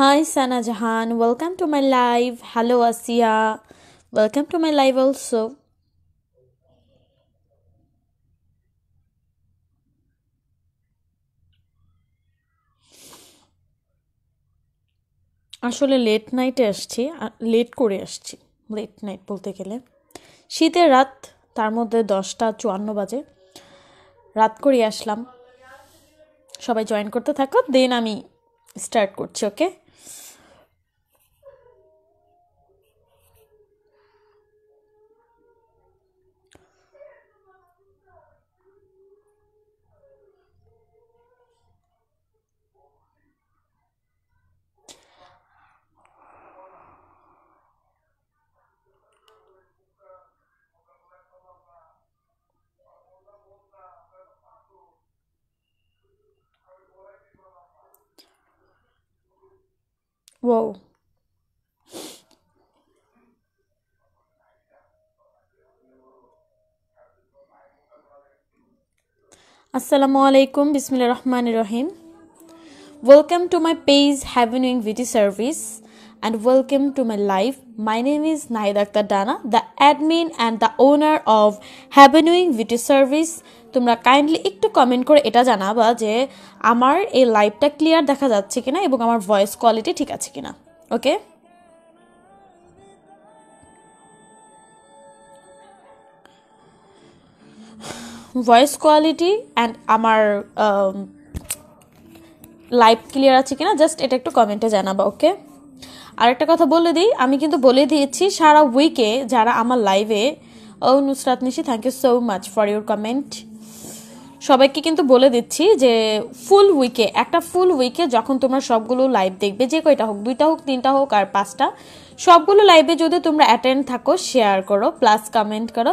High Sana Jahan welcome to my live hello Asiya welcome to my live also আসলে late নাইটে আসছি late করে আসছি লেট নাইট বলতে গেলে শীতের রাত তার মধ্যে দশটা চুয়ান্ন বাজে রাত করে আসলাম সবাই জয়েন করতে থাকো দেন আমি স্টার্ট করছি okay Whoa. Assalamu Welcome to my page Heavenwing video service. and welcome to my life. My name is Nahid Akhtar Dana, the admin and the owner of Habanui Beauty Service. তোমরা kindly একটু comment করে এটা জানাবা যে আমার এই লাইভটা clear দেখা যাচ্ছে কিনা এবং আমার ভয়েস কোয়ালিটি ঠিক আছে কিনা ওকে ভয়েস কোয়ালিটি অ্যান্ড আমার লাইভ um, ক্লিয়ার আছে কিনা জাস্ট এটা একটু কমেন্টে জানাবা ওকে আরেকটা কথা বলে দিই আমি কিন্তু বলে দিয়েছি সারা উইকে যারা আমার লাইভে ও Nusrat Nishi thank you so much for your comment সবাইকে কিন্তু বলে দিচ্ছি যে ফুল উইকে একটা ফুল উইকে যখন তোমরা সবগুলো লাইভ দেখবে যে কয়টা হোক দুইটা হোক তিনটা হোক আর পাঁচটা সবগুলো লাইভে যদি তোমরা অ্যাটেন্ড থাকো শেয়ার করো প্লাস কমেন্ট করো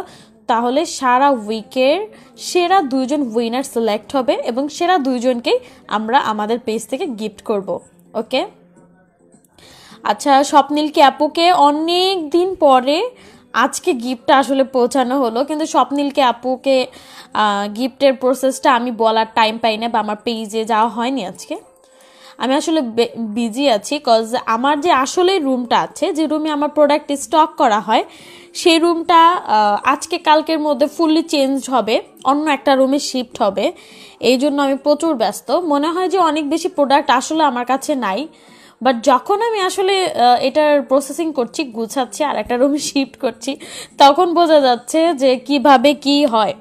তাহলে সারা উইকের সেরা দুইজন উইনার সিলেক্ট হবে এবং সেরা দুইজনকেই আমরা আমাদের পেজ থেকে গিফট করব ওকে আচ্ছা স্বপ্নীলকে ক্যাপুকে অনেক দিন পরে আজকে গিফটটা আসলে পৌঁছানো হলো কিন্তু স্বপ্নীলকে ক্যাপুকে গিফটের প্রসেসটা আমি বলার টাইম পাই না বা আমার পেজে যাওয়া হয়নি আজকে আমি আসলে বিজি আছি কজ আমার যে আসলে রুমটা আছে যে রুমে আমার প্রোডাক্ট স্টক করা হয় সেই রুমটা আজকে কালকের মধ্যে ফুললি চেঞ্জ হবে অন্য একটা রুমে শিফট হবে এই জন্য আমি প্রচুর ব্যস্ত মনে হয় যে অনেক বেশি প্রোডাক্ট আসলে আমার কাছে নাই বাট যখন আমি আসলে এটার প্রসেসিং করছি গুছাচ্ছি আর একটা রুমে শিফট করছি তখন বোঝা যাচ্ছে যে কিভাবে কি হয়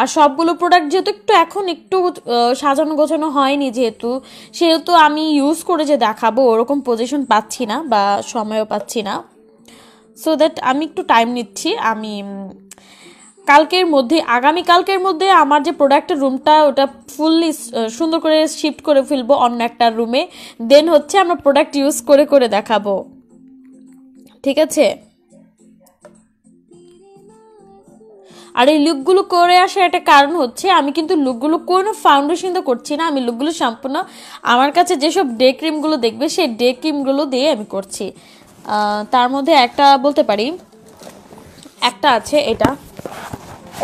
আর সবগুলো প্রোডাক্ট যেহেতু একটু এখন একটু সাজানো গোছানো হয়নি যেহেতু সেহেতু আমি ইউজ করে যে দেখাবো ওরকম পজিশন পাচ্ছি না বা সময়ও পাচ্ছি না সো দ্যাট আমি একটু টাইম নিচ্ছি আমি কালকের মধ্যে আগামী কালকের মধ্যে আমার যে প্রোডাক্টের রুমটা ওটা ফুললি সুন্দর করে শিফট করে ফেলবো অন্য একটা রুমে দেন হচ্ছে আমরা প্রোডাক্ট ইউজ করে করে দেখাবো ঠিক আছে আর এই লুকগুলো করে আসার একটা কারণ হচ্ছে আমি কিন্তু লুকগুলো কোনো ফাউন্ডেশন তো করছি না আমি লুকগুলো সম্পূর্ণ আমার কাছে যেসব ডে ক্রিমগুলো দেখবে সেই ডে ক্রিমগুলো দিয়ে আমি করছি তার মধ্যে একটা বলতে পারি একটা আছে এটা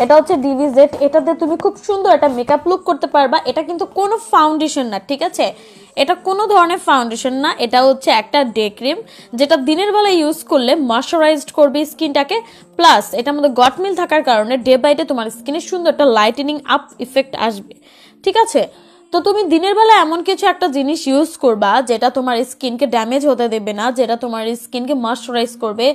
এটা হচ্ছে ডিভিজেড এটাতে তুমি খুব সুন্দর একটা মেকআপ লুক করতে পারবা এটা কিন্তু কোনো ফাউন্ডেশন না ঠিক আছে এটা কোনো ধরনের ফাউন্ডেশন না এটা হচ্ছে একটা ডে ক্রিম যেটা দিনের বেলা ইউজ করলে ময়শ্চারাইজড করবে স্কিনটাকে প্লাস এটার মধ্যে গটমিল থাকার কারণে ডে বাই ডে তোমার স্কিনে সুন্দর একটা লাইটেনিং আপ ইফেক্ট আসবে ঠিক আছে তো তুমি দিনের বেলা এমন কিছু একটা জিনিস ইউজ করবা যেটা তোমার স্কিনকে ড্যামেজ হতে দেবে না যেটা তোমার স্কিনকে ময়শ্চারাইজ করবে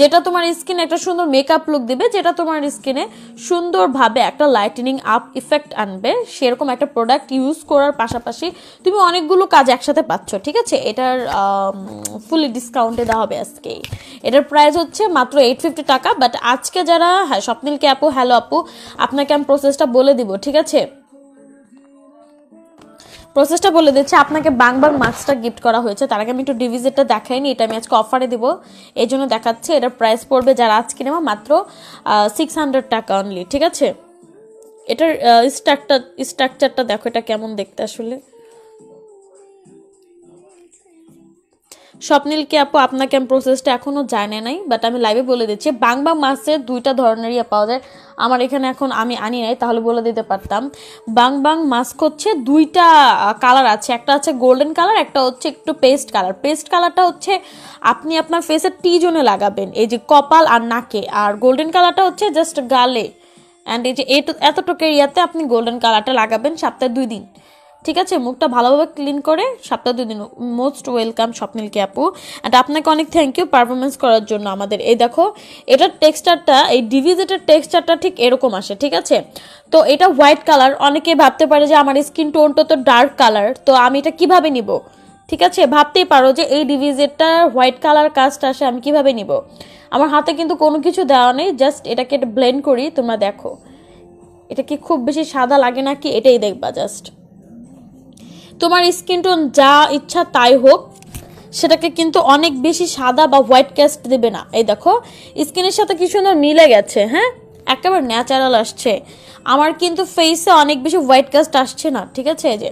যেটা তোমার স্কিনে একটা সুন্দর মেকআপ লুক দেবে যেটা তোমার স্কিনে সুন্দরভাবে একটা লাইটেনিং আপ ইফেক্ট আনবে সেরকম একটা প্রোডাক্ট ইউজ করার পাশাপাশি তুমি অনেকগুলো কাজ একসাথে পাচ্ছ ঠিক আছে এটার ফুলি ডিসকাউন্টে দেওয়া হবে আজকে এটার প্রাইস হচ্ছে মাত্র এইট ফিফটি টাকা বাট আজকে যারা হ্যাঁ স্বপ্নিলকে আপু হ্যালো আপু আপনাকে আমি প্রসেসটা বলে দিব ঠিক আছে প্রসেসটা বলে দিচ্ছি আপনাকে বাংবার মাস্কটা গিফট করা হয়েছে তার আগে আমি একটু ডিভিজেটটা দেখাইনি এটা আমি আজকে অফারে দেবো এই জন্য দেখাচ্ছি এটার প্রাইস পড়বে যারা আজকে নেওয়া মাত্র সিক্স হান্ড্রেড টাকা অনলি ঠিক আছে এটার স্ট্রাকচার স্ট্রাকচারটা দেখো এটা কেমন দেখতে আসলে স্বপ্নীলকে আপু আপনাকে আমি প্রসেসটা এখনও জানে নাই বাট আমি লাইভে বলে দিচ্ছি বাংবা মাছের দুইটা ধরনের ইয়ে পাওয়া যায় আমার এখানে এখন আমি আনি নাই তাহলে বলে দিতে পারতাম বাংবাং মাস্ক হচ্ছে দুইটা কালার আছে একটা আছে গোল্ডেন কালার একটা হচ্ছে একটু পেস্ট কালার পেস্ট কালারটা হচ্ছে আপনি আপনার ফেসের টি জোনে লাগাবেন এই যে কপাল আর নাকে আর গোল্ডেন কালারটা হচ্ছে জাস্ট গালে অ্যান্ড এই যে এতটুকু ইয়াতে আপনি গোল্ডেন কালারটা লাগাবেন সপ্তাহে দুই দিন ঠিক আছে মুখটা ভালোভাবে ক্লিন করে সপ্তাহ দুদিন মোস্ট ওয়েলকাম স্বপ্নিলকে আপু অ্যান্ড আপনাকে অনেক থ্যাংক ইউ পারফরমেন্স করার জন্য আমাদের এই দেখো এটার টেক্সচারটা এই ডিভিজেটের টেক্সচারটা ঠিক এরকম আসে ঠিক আছে তো এটা হোয়াইট কালার অনেকে ভাবতে পারে যে আমার স্কিন টোনটা তো ডার্ক কালার তো আমি এটা কিভাবে নিব ঠিক আছে ভাবতেই পারো যে এই ডিভিজেটটা হোয়াইট কালার কাজটা আসে আমি কিভাবে নিব আমার হাতে কিন্তু কোনো কিছু দেওয়া নেই জাস্ট এটাকে ব্লেন্ড করি তোমরা দেখো এটা কি খুব বেশি সাদা লাগে না কি এটাই দেখবা জাস্ট তোমার স্কিন টোন যা ইচ্ছা তাই হোক সেটাকে কিন্তু অনেক বেশি সাদা বা হোয়াইট ক্যাস্ট দেবে না এই দেখো স্কিনের সাথে কি সুন্দর মিলে গেছে হ্যাঁ একেবারে ন্যাচারাল আসছে আমার কিন্তু ফেসে অনেক বেশি হোয়াইট কাস্ট আসছে না ঠিক আছে এই যে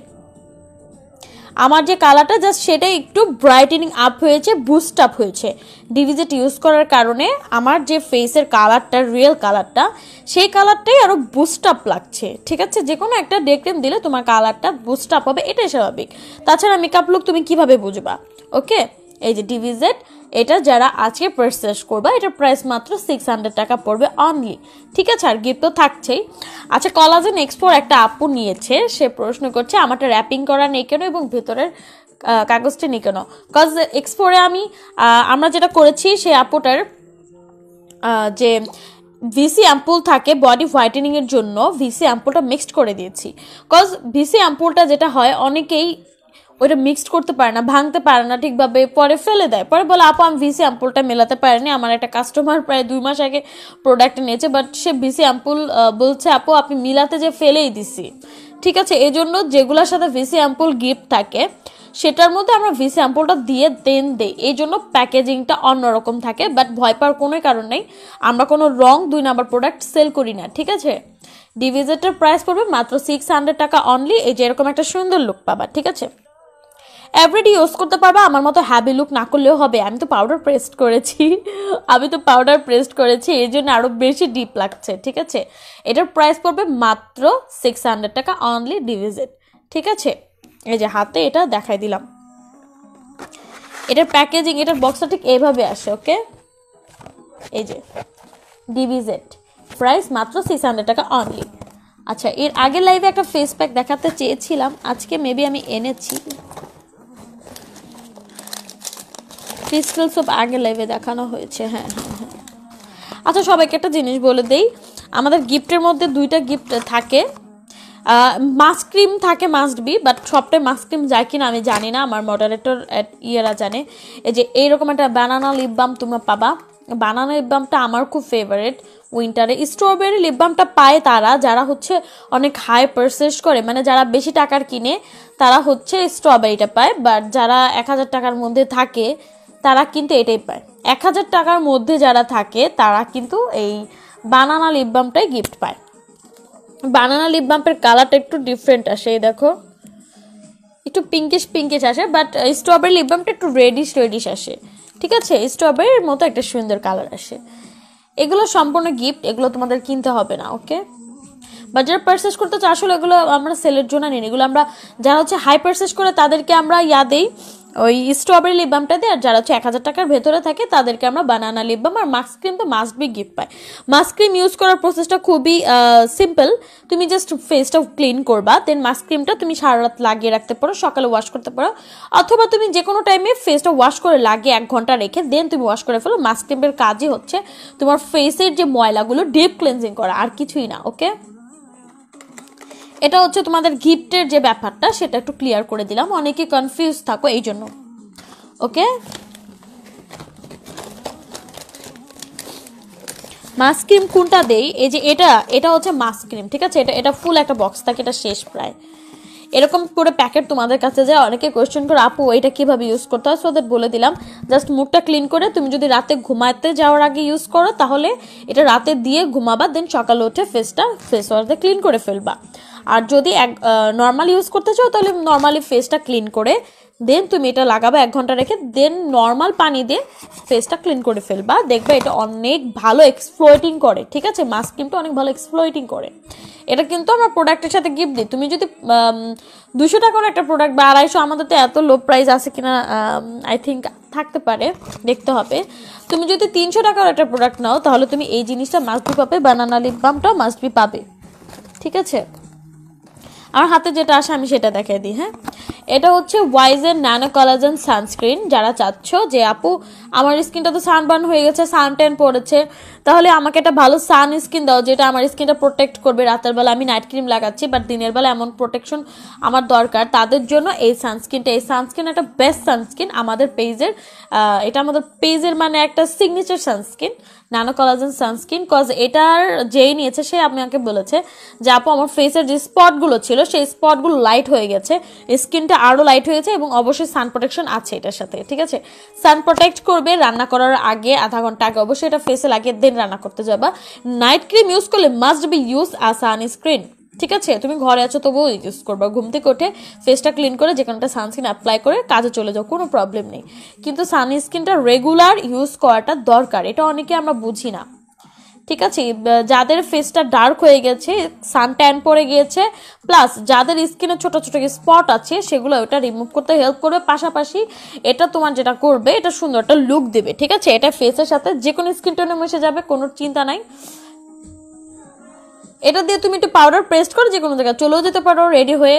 আমার যে কালারটা জাস্ট সেটা একটু ব্রাইটেনিং আপ হয়েছে বুস্ট আপ হয়েছে ডিভিজেট ইউজ করার কারণে আমার যে ফেসের কালারটা রিয়েল কালারটা সেই কালারটাই আরও বুস্ট আপ লাগছে ঠিক আছে যে কোনো একটা ডে ক্রিম দিলে তোমার কালারটা বুস্ট আপ হবে এটাই স্বাভাবিক তাছাড়া মেকআপ লুক তুমি কিভাবে বুঝবা ওকে এই যে ডিভিজেড এটা যারা আজকে পারচেস করবে এটা প্রাইস মাত্র সিক্স হান্ড্রেড টাকা পড়বে অনলি ঠিক আছে আর গিফট তো থাকছেই আচ্ছা কলাজেন এক্সপোর একটা আপু নিয়েছে সে প্রশ্ন করছে আমারটা র্যাপিং করা নেই কেন এবং ভেতরের কাগজটি নেই কেন কজ এক্সপোরে আমি আমরা যেটা করেছি সে আপুটার যে ভিসি অ্যাম্পুল থাকে বডি হোয়াইটেনিংয়ের জন্য ভিসি অ্যাম্পুলটা মিক্সড করে দিয়েছি কজ ভিসি অ্যাম্পুলটা যেটা হয় অনেকেই ওইটা মিক্সড করতে পারে না ভাঙতে পারে না ঠিকভাবে পরে ফেলে দেয় পরে বলে আপা আমি ভিসি অ্যাম্পুলটা মেলাতে পারিনি আমার একটা কাস্টমার প্রায় দুই মাস আগে প্রোডাক্ট নিয়েছে বাট সে ভিসি অ্যাম্পুল বলছে আপু আপনি মিলাতে যে ফেলেই দিছি ঠিক আছে এই জন্য যেগুলোর সাথে ভিসি অ্যাম্পুল গিফট থাকে সেটার মধ্যে আমরা ভি অ্যাম্পুলটা দিয়ে দেন দেই এই জন্য প্যাকেজিংটা অন্যরকম থাকে বাট ভয় পাওয়ার কোনো কারণ নেই আমরা কোনো রং দুই নাম্বার প্রোডাক্ট সেল করি না ঠিক আছে ডিভিজেটের প্রাইস পড়বে মাত্র সিক্স হান্ড্রেড টাকা অনলি এই যে এরকম একটা সুন্দর লুক পাবা ঠিক আছে এভরিডে ইউজ করতে পারবে আমার মতো হ্যাবি লুক না করলেও হবে আমি তো পাউডার পেস্ট করেছি আমি তো পাউডার পেস্ট করেছি এই জন্য আরও বেশি ডিপ লাগছে ঠিক আছে এটার প্রাইস পড়বে মাত্র সিক্স হান্ড্রেড টাকা অনলি ডিভিজেড ঠিক আছে এই যে হাতে এটা দেখাই দিলাম এটার প্যাকেজিং এটার বক্সটা ঠিক এইভাবে আসে ওকে এই যে ডিভিজেড প্রাইস মাত্র সিক্স টাকা অনলি আচ্ছা এর আগের লাইভে একটা ফেস প্যাক দেখাতে চেয়েছিলাম আজকে মেবি আমি এনেছি ক্রিস্টাল সোপ আগে লাইভে দেখানো হয়েছে হ্যাঁ হ্যাঁ হ্যাঁ আচ্ছা সবাইকে একটা জিনিস বলে দেই আমাদের গিফটের মধ্যে দুইটা গিফট থাকে মাস্ক ক্রিম থাকে মাস্ট বি বাট সবটাই মাস্ক ক্রিম যায় কিনা আমি জানি না আমার মডারেটর ইয়েরা জানে এই যে এইরকম একটা বানানা লিপ বাম তোমরা পাবা বানানা লিপ বামটা আমার খুব ফেভারেট উইন্টারে স্ট্রবেরি লিপ বামটা পায় তারা যারা হচ্ছে অনেক হাই পারচেস করে মানে যারা বেশি টাকার কিনে তারা হচ্ছে স্ট্রবেরিটা পায় বাট যারা এক হাজার টাকার মধ্যে থাকে তারা কিন্তু এটাই পায় এক হাজার টাকার মধ্যে যারা থাকে তারা কিন্তু এই বানানা লিপ বামটাই গিফট পায় বানানা লিপ বাম্পের কালারটা একটু ডিফারেন্ট আসে এই দেখো একটু পিঙ্কিশ পিঙ্কিশ আসে বাট স্ট্রবেরি লিপ বামটা একটু রেডিশ রেডিশ আসে ঠিক আছে স্ট্রবেরির মতো একটা সুন্দর কালার আসে এগুলো সম্পূর্ণ গিফট এগুলো তোমাদের কিনতে হবে না ওকে বা যারা পারচেস করতে চায় আসলে এগুলো আমরা সেলের জন্য নিন এগুলো আমরা যারা হচ্ছে হাই পারচেস করে তাদেরকে আমরা ইয়া দিই ওই স্ট্রবেরি লিপ বামটা আর যারা হচ্ছে এক হাজার টাকার ভেতরে থাকে তাদেরকে আমরা বানানা লিপ বাম আর মাস্ক ক্রিম তো মাস্ক বি গিফট পাই মাস্ক ক্রিম ইউজ করার প্রসেসটা খুবই সিম্পল তুমি জাস্ট ফেসটা ক্লিন করবা দেন মাস্ক ক্রিমটা তুমি সারা রাত লাগিয়ে রাখতে পারো সকালে ওয়াশ করতে পারো অথবা তুমি যে কোনো টাইমে ফেসটা ওয়াশ করে লাগিয়ে এক ঘন্টা রেখে দেন তুমি ওয়াশ করে ফেলো মাস্ক ক্রিমের কাজই হচ্ছে তোমার ফেসের যে ময়লাগুলো ডিপ ক্লিনজিং করা আর কিছুই না ওকে এটা হচ্ছে তোমাদের গিফটের যে ব্যাপারটা সেটা একটু ক্লিয়ার করে দিলাম অনেকে কনফিউজ থাকো এই জন্য ওকে মাস্ক্রিম কোনটা দেই এই যে এটা এটা হচ্ছে মাস্ক্রিম ঠিক আছে এটা এটা ফুল একটা বক্স থাকে এটা শেষ প্রায় এরকম করে প্যাকেট তোমাদের কাছে যায় অনেকে কোয়েশ্চেন করে আপু এটা কীভাবে ইউজ করতে হয় সো দ্যাট বলে দিলাম জাস্ট মুখটা ক্লিন করে তুমি যদি রাতে ঘুমাতে যাওয়ার আগে ইউজ করো তাহলে এটা রাতে দিয়ে ঘুমাবা দেন সকালে উঠে ফেসটা ফেস ওয়াশ ক্লিন করে ফেলবা আর যদি এক নর্মাল ইউজ করতে চাও তাহলে নর্মালি ফেসটা ক্লিন করে দেন তুমি এটা লাগাবা এক ঘন্টা রেখে দেন নর্মাল পানি দিয়ে ফেসটা ক্লিন করে ফেলবা দেখবে এটা অনেক ভালো এক্সপ্লোয়েটিং করে ঠিক আছে মাস্ক কিন্তু অনেক ভালো এক্সপ্লোয়েটিং করে এটা কিন্তু আমরা প্রোডাক্টের সাথে গিফট দিই তুমি যদি দুশো টাকার একটা প্রোডাক্ট বা আড়াইশো আমাদের তো এত লো প্রাইস আছে কিনা আই থিঙ্ক থাকতে পারে দেখতে হবে তুমি যদি তিনশো টাকার একটা প্রোডাক্ট নাও তাহলে তুমি এই জিনিসটা মাস্ট বি পাবে বানানা লিপ বামটাও মাস্ট বি পাবে ঠিক আছে আমার হাতে যেটা আসে আমি সেটা দেখাই দিই হ্যাঁ এটা হচ্ছে ওয়াইজের ন্যানো কলাজেন সানস্ক্রিন যারা চাচ্ছ যে আপু আমার স্কিনটা তো সানবার্ন হয়ে গেছে সানটেন পড়েছে তাহলে আমাকে একটা ভালো সান স্কিন দাও যেটা আমার স্কিনটা প্রোটেক্ট করবে রাতের বেলা আমি নাইট ক্রিম লাগাচ্ছি বাট দিনের বেলা এমন প্রোটেকশন আমার দরকার তাদের জন্য এই সানস্ক্রিনটা এই সানস্ক্রিন একটা বেস্ট সানস্ক্রিন আমাদের পেজের এটা আমাদের পেজের মানে একটা signature sunscreen nano collagen sunscreen cause এটার যেই নিয়েছে সে আমাকে বলেছে যে আপু আমার ফেসের যে স্পটগুলো ছিল সেই স্পটগুলো লাইট হয়ে গেছে স্কিনটা আরও লাইট হয়ে গেছে এবং অবশ্যই সান প্রোটেকশন আছে এটার সাথে ঠিক আছে সান প্রোটেক্ট করবে রান্না করার আগে আধা ঘন্টা আগে অবশ্যই এটা ফেসে লাগিয়ে দিন রান্না করতে যাবা নাইট ক্রিম ইউজ করলে must be use a sunscreen ঠিক আছে তুমি ঘরে আছো তবুও ইউজ করবা ঘুম থেকে উঠে ফেসটা ক্লিন করে যেখানটা সানস্ক্রিন অ্যাপ্লাই করে কাজে চলে যাও কোনো প্রবলেম নেই কিন্তু সানস্ক্রিনটা রেগুলার ইউজ করাটা দরকার এটা অনেকে আমরা বুঝি না ঠিক আছে যাদের ফেসটা ডার্ক হয়ে গেছে সান ট্যান পড়ে গিয়েছে প্লাস যাদের স্কিনে ছোট ছোটো স্পট আছে সেগুলো ওটা রিমুভ করতে হেল্প করবে পাশাপাশি এটা তোমার যেটা করবে এটা সুন্দর একটা লুক দেবে ঠিক আছে এটা ফেসের সাথে যে কোনো স্কিন টোনে মিশে যাবে কোনো চিন্তা নাই এটা দিয়ে তুমি একটু পাউডার পেস্ট করো যে কোনো জায়গায় চলেও যেতে পারো রেডি হয়ে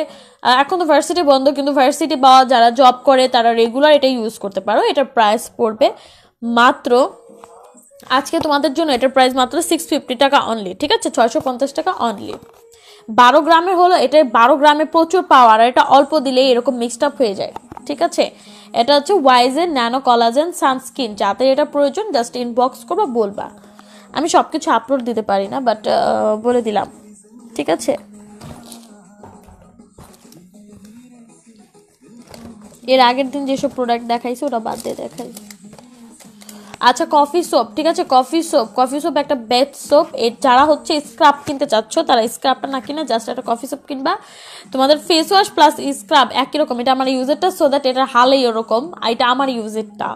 এখন তো ভার্সিটি বন্ধ কিন্তু ভার্সিটি বা যারা জব করে তারা রেগুলার এটা ইউজ করতে পারো এটার প্রাইস পড়বে মাত্র আজকে তোমাদের জন্য এটার প্রাইস মাত্র সিক্স ফিফটি টাকা অনলি ঠিক আছে ছয়শো পঞ্চাশ টাকা অনলি বারো গ্রামের হলো এটা বারো গ্রামে প্রচুর পাওয়ার আর এটা অল্প দিলেই এরকম মিক্সড আপ হয়ে যায় ঠিক আছে এটা হচ্ছে ওয়াইজের ন্যানো কলাজেন সানস্ক্রিন যাতে এটা প্রয়োজন জাস্ট ইনবক্স করবো বলবা আমি সব কিছু আপলোড দিতে পারি না বাট বলে দিলাম ঠিক আছে এর আগের দিন যেসব প্রোডাক্ট দেখাইছে ওটা বাদ দিয়ে দেখাই আচ্ছা কফি সোপ ঠিক আছে কফি সোপ কফি সোপ একটা বেস্ট সোপ এর যারা হচ্ছে স্ক্রাব কিনতে চাচ্ছ তারা স্ক্রাবটা না কিনা জাস্ট একটা কফি সোপ কিনবা তোমাদের ফেস ওয়াশ প্লাস স্ক্রাব একই রকম এটা আমার ইউজেরটা সো দ্যাট এটার হালেই ওরকম এটা আমার ইউজেরটা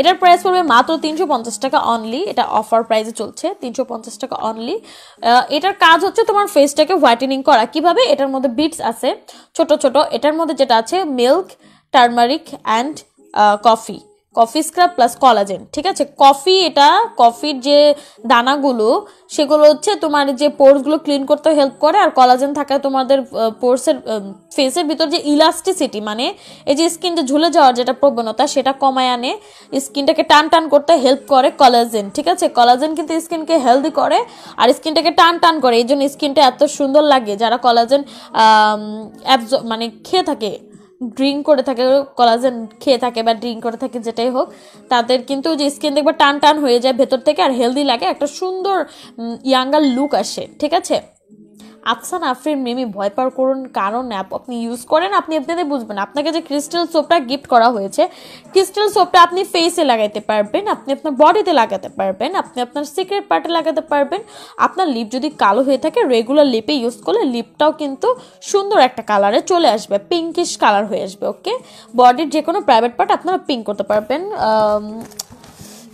এটার প্রাইস পড়বে মাত্র তিনশো পঞ্চাশ টাকা অনলি এটা অফার প্রাইসে চলছে তিনশো পঞ্চাশ টাকা অনলি এটার কাজ হচ্ছে তোমার ফেসটাকে হোয়াইটেনিং করা কিভাবে এটার মধ্যে বিটস আছে ছোট ছোট এটার মধ্যে যেটা আছে milk turmeric and coffee coffee scrub plus collagen ঠিক আছে কফি এটা কফির যে দানাগুলো সেগুলো হচ্ছে তোমার যে পোর্সগুলো ক্লিন করতে হেল্প করে আর কলাজেন থাকায় তোমাদের পোর্সের ফেসের ভিতর যে ইলাস্টিসিটি মানে এই যে স্কিনটা ঝুলে যাওয়ার যেটা প্রবণতা সেটা কমায় আনে স্কিনটাকে টান টান করতে হেল্প করে কলাজেন ঠিক আছে কলাজেন কিন্তু স্কিনকে হেলদি করে আর স্কিনটাকে টান টান করে এই জন্য স্কিনটা এত সুন্দর লাগে যারা কলাজেন মানে খেয়ে থাকে ড্রিঙ্ক করে থাকে কলাজেন খেয়ে থাকে বা ড্রিঙ্ক করে থাকে যেটাই হোক তাদের কিন্তু যে স্কিন দেখবে টান টান হয়ে যায় ভেতর থেকে আর হেলদি লাগে একটা সুন্দর ইয়াঙ্গার লুক আসে ঠিক আছে আফসান আফরিন মেমি ভয় পাওয়ার করুন কারণ অ্যাপ আপনি ইউজ করেন আপনি আপনাদের বুঝবেন আপনাকে যে ক্রিস্টাল সোপটা গিফট করা হয়েছে ক্রিস্টাল সোপটা আপনি ফেসে লাগাইতে পারবেন আপনি আপনার বডিতে লাগাতে পারবেন আপনি আপনার সিক্রেট পার্টে লাগাতে পারবেন আপনার লিপ যদি কালো হয়ে থাকে রেগুলার লিপে ইউজ করলে লিপটাও কিন্তু সুন্দর একটা কালারে চলে আসবে পিঙ্কিশ কালার হয়ে আসবে ওকে বডির যে কোনো প্রাইভেট পার্ট আপনারা পিঙ্ক করতে পারবেন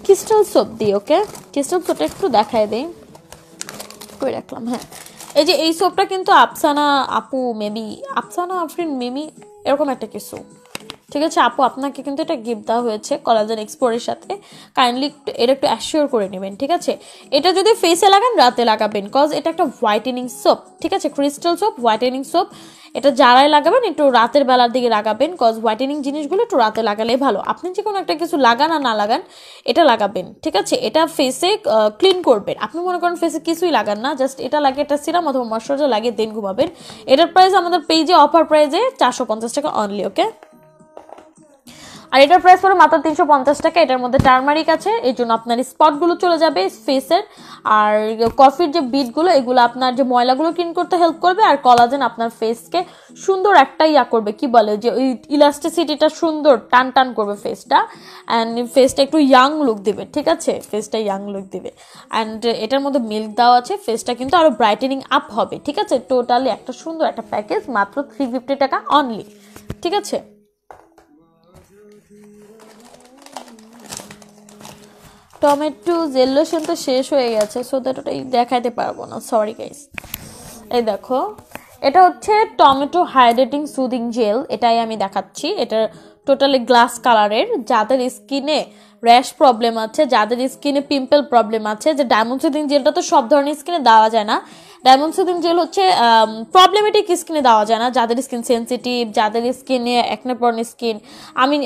ক্রিস্টাল সোপ দিই ওকে ক্রিস্টাল সোপটা একটু দেখায় দিই করে রাখলাম হ্যাঁ এই যে এই সোপটা কিন্তু আফসানা আপু মেবি আফসানা আফরিন মেমি এরকম একটা কিছু ঠিক আছে আপু আপনাকে কিন্তু এটা গিফট দেওয়া হয়েছে কলাজেন এক্সপোরের সাথে কাইন্ডলি এটা একটু অ্যাসিওর করে নেবেন ঠিক আছে এটা যদি ফেসে লাগান রাতে লাগাবেন কজ এটা একটা হোয়াইটেনিং সোপ ঠিক আছে ক্রিস্টাল সোপ হোয়াইটেনিং সোপ এটা যারাই লাগাবেন একটু রাতের বেলার দিকে লাগাবেন কজ হোয়াইটেনিং জিনিসগুলো একটু রাতে লাগালে ভালো আপনি যে কোনো একটা কিছু লাগান আর না লাগান এটা লাগাবেন ঠিক আছে এটা ফেসে ক্লিন করবেন আপনি মনে করেন ফেসে কিছুই লাগান না জাস্ট এটা লাগে একটা সিরাম অথবা ময়শ্চারাইজার লাগে দেন ঘুমাবেন এটার প্রাইস আমাদের পেজে অফার প্রাইজে চারশো পঞ্চাশ টাকা অনলি ওকে আর এটার প্রাইস হলো মাত্র তিনশো পঞ্চাশ টাকা এটার মধ্যে টার্মারিক আছে এই জন্য আপনার স্পটগুলো চলে যাবে ফেসের আর কফির যে বিটগুলো এগুলো আপনার যে ময়লাগুলো ক্লিন করতে হেল্প করবে আর কলাজেন আপনার ফেসকে সুন্দর একটা ইয়া করবে কি বলে যে ওই ইলাস্টিসিটিটা সুন্দর টান টান করবে ফেসটা অ্যান্ড ফেসটা একটু ইয়াং লুক দেবে ঠিক আছে ফেসটা ইয়াং লুক দেবে অ্যান্ড এটার মধ্যে মিল্ক দেওয়া আছে ফেসটা কিন্তু আরও ব্রাইটেনিং আপ হবে ঠিক আছে টোটালি একটা সুন্দর একটা প্যাকেজ মাত্র থ্রি ফিফটি টাকা অনলি ঠিক আছে টমেটো জেল লোশন তো শেষ হয়ে গেছে সো দ্যাট ওটাই দেখাইতে পারবো না সরি গাইস এই দেখো এটা হচ্ছে টমেটো হাইড্রেটিং সুদিং জেল এটাই আমি দেখাচ্ছি এটা টোটালি গ্লাস কালারের যাদের স্কিনে র্যাশ প্রবলেম আছে যাদের স্কিনে পিম্পল প্রবলেম আছে যে ডায়মন্ড সুদিং জেলটা তো সব ধরনের স্কিনে দেওয়া যায় না ডায়মন্ড সুদিং জেল হচ্ছে প্রবলেমেটিক স্কিনে দেওয়া যায় না যাদের স্কিন সেন্সিটিভ যাদের স্কিনে একনেপর্ন স্কিন আমি